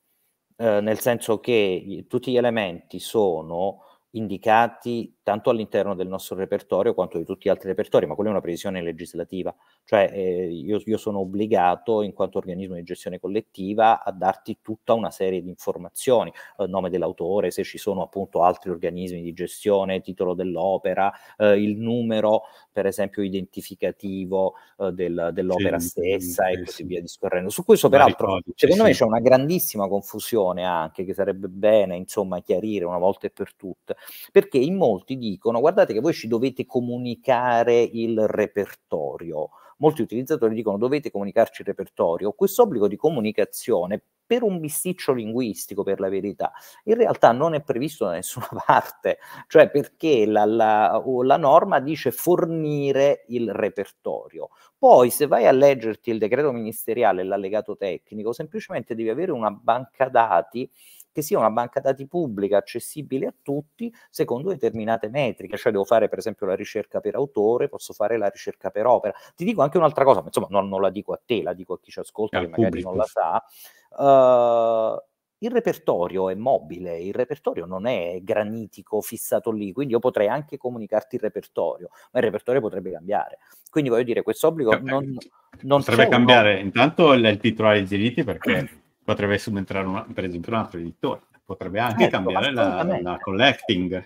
eh, nel senso che tutti gli elementi sono indicati tanto all'interno del nostro repertorio quanto di tutti gli altri repertori, ma quella è una previsione legislativa, cioè eh, io, io, sono obbligato in quanto organismo di gestione collettiva a darti tutta una serie di informazioni, eh, nome dell'autore, se ci sono appunto altri organismi di gestione, titolo dell'opera, eh, il numero per esempio identificativo eh, del, dell'opera sì, stessa sì, e così via discorrendo. Su questo peraltro ricordo, secondo sì. me c'è una grandissima confusione anche che sarebbe bene insomma chiarire una volta e per tutte, perché in molti dicono guardate che voi ci dovete comunicare il repertorio. Molti utilizzatori dicono dovete comunicarci il repertorio. Questo obbligo di comunicazione per un bisticcio linguistico, per la verità, in realtà non è previsto da nessuna *laughs* parte, cioè perché la, la, la, norma dice fornire il repertorio. Poi se vai a leggerti il decreto ministeriale l'allegato tecnico, semplicemente devi avere una banca dati che sia una banca dati pubblica accessibile a tutti secondo determinate metriche, cioè devo fare per esempio la ricerca per autore, posso fare la ricerca per opera. Ti dico anche un'altra cosa, ma insomma non, non la dico a te, la dico a chi ci ascolta che magari pubblico. non la sa. Uh, il repertorio è mobile, il repertorio non è granitico, fissato lì, quindi io potrei anche comunicarti il repertorio, ma il repertorio potrebbe cambiare. Quindi voglio dire, questo obbligo non, non potrebbe cambiare intanto il, il titolare di diritti perché potrebbe subentrare una, per esempio un altro editore, potrebbe anche certo, cambiare la, la, collecting.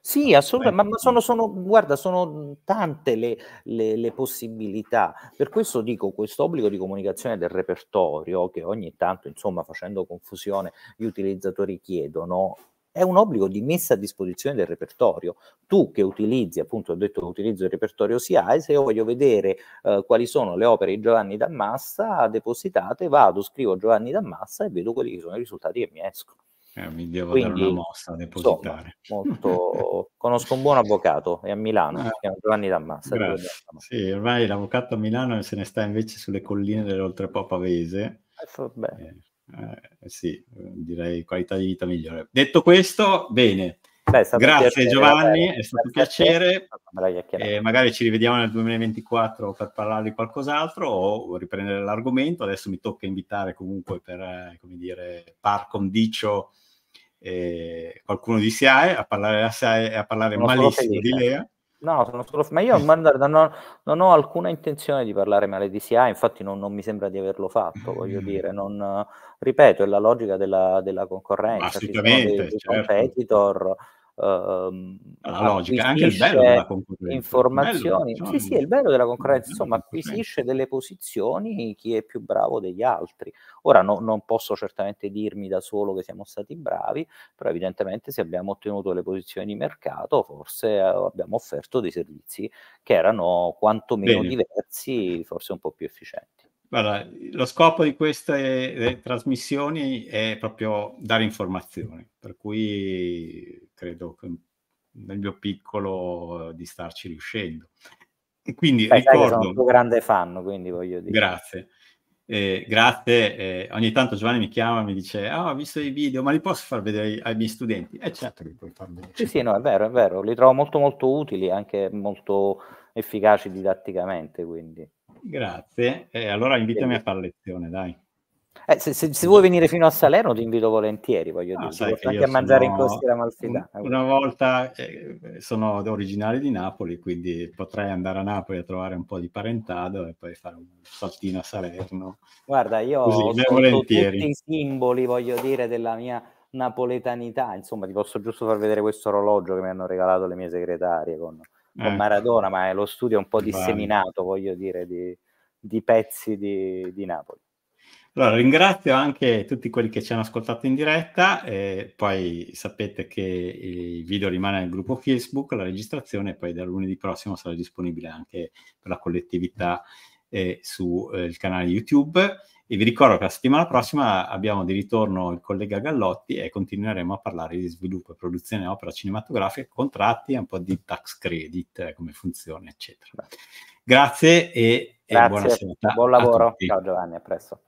Sì, ecco, assolutamente, ma, ma ecco. sono, sono, guarda, sono tante le, le, le, possibilità. Per questo dico questo obbligo di comunicazione del repertorio che ogni tanto, insomma, facendo confusione, gli utilizzatori chiedono, è un obbligo di messa a disposizione del repertorio. Tu che utilizzi, appunto ho detto che utilizzo il repertorio SIAE, se io voglio vedere eh, quali sono le opere di Giovanni Dammassa depositate, vado, scrivo Giovanni Dammassa e vedo quelli che sono i risultati che mi escono. Eh, mi devo Quindi, dare una mossa a depositare. Insomma, molto... Conosco un buon avvocato, è a Milano, ah, si chiama Giovanni Dammassa. Sì, ormai l'avvocato a Milano se ne sta invece sulle colline dell'Oltrepo Pavese. Eh, eh, sì, eh, direi qualità di vita migliore. Detto questo, bene. Beh, Grazie piacere, Giovanni, è stato un piacere. E eh, magari ci rivediamo nel 2024 per parlare di qualcos'altro o riprendere l'argomento. Adesso mi tocca invitare comunque per, eh, come dire, par condicio eh, qualcuno di SIAE a parlare, a, SIAE, a parlare malissimo di Lea. No, sono solo... ma io guarda, non, non, ho alcuna intenzione di parlare male di SIA, infatti non, non mi sembra di averlo fatto, voglio mm. dire, non, ripeto, è la logica della, della concorrenza, Assolutamente, dei, dei certo. competitor, Uh, ehm, la logica, anche il bello della concorrenza. Informazioni. Bello, sì, sì, è il bello della concorrenza, insomma, acquisisce delle posizioni chi è più bravo degli altri. Ora no, non posso certamente dirmi da solo che siamo stati bravi, però evidentemente se abbiamo ottenuto le posizioni di mercato, forse eh, abbiamo offerto dei servizi che erano quantomeno Bene. diversi, forse un po' più efficienti. Guarda, lo scopo di queste eh, trasmissioni è proprio dare informazioni, per cui credo che nel mio piccolo eh, di starci riuscendo. E quindi Beh, ricordo... Sono un tuo grande fan, quindi voglio dire. Grazie. Eh, grazie, eh, ogni tanto Giovanni mi chiama e mi dice: Ah, oh, ho visto i video, ma li posso far vedere ai, ai miei studenti? eh, certo che puoi far vedere. Sì, sì, no, è vero, è vero, li trovo molto, molto utili, anche molto efficaci didatticamente. Quindi. Grazie. Eh, allora invitami a fare lezione, dai. Eh, se, se, se, vuoi venire fino a Salerno ti invito volentieri, voglio ah, dire, anche a mangiare sono... in costi l'amalfitana. Un, una volta eh, sono originario di Napoli, quindi potrei andare a Napoli a trovare un po' di parentado e poi fare un saltino a Salerno. Guarda, io Così, ho tutti i simboli, voglio dire, della mia napoletanità, insomma ti posso giusto far vedere questo orologio che mi hanno regalato le mie segretarie con con eh. Maradona, ma lo studio è un po' disseminato, vale. voglio dire, di, di pezzi di, di, Napoli. Allora, ringrazio anche tutti quelli che ci hanno ascoltato in diretta, eh, poi sapete che il video rimane nel gruppo Facebook, la registrazione poi dal lunedì prossimo sarà disponibile anche per la collettività. Mm eh, sul canale YouTube e vi ricordo che la settimana prossima abbiamo di ritorno il collega Gallotti e continueremo a parlare di sviluppo produzione opera cinematografica, contratti e un po' di tax credit, eh, come funziona, eccetera. Grazie e, Grazie. e buona serata. Buon lavoro. Ciao Giovanni, a presto.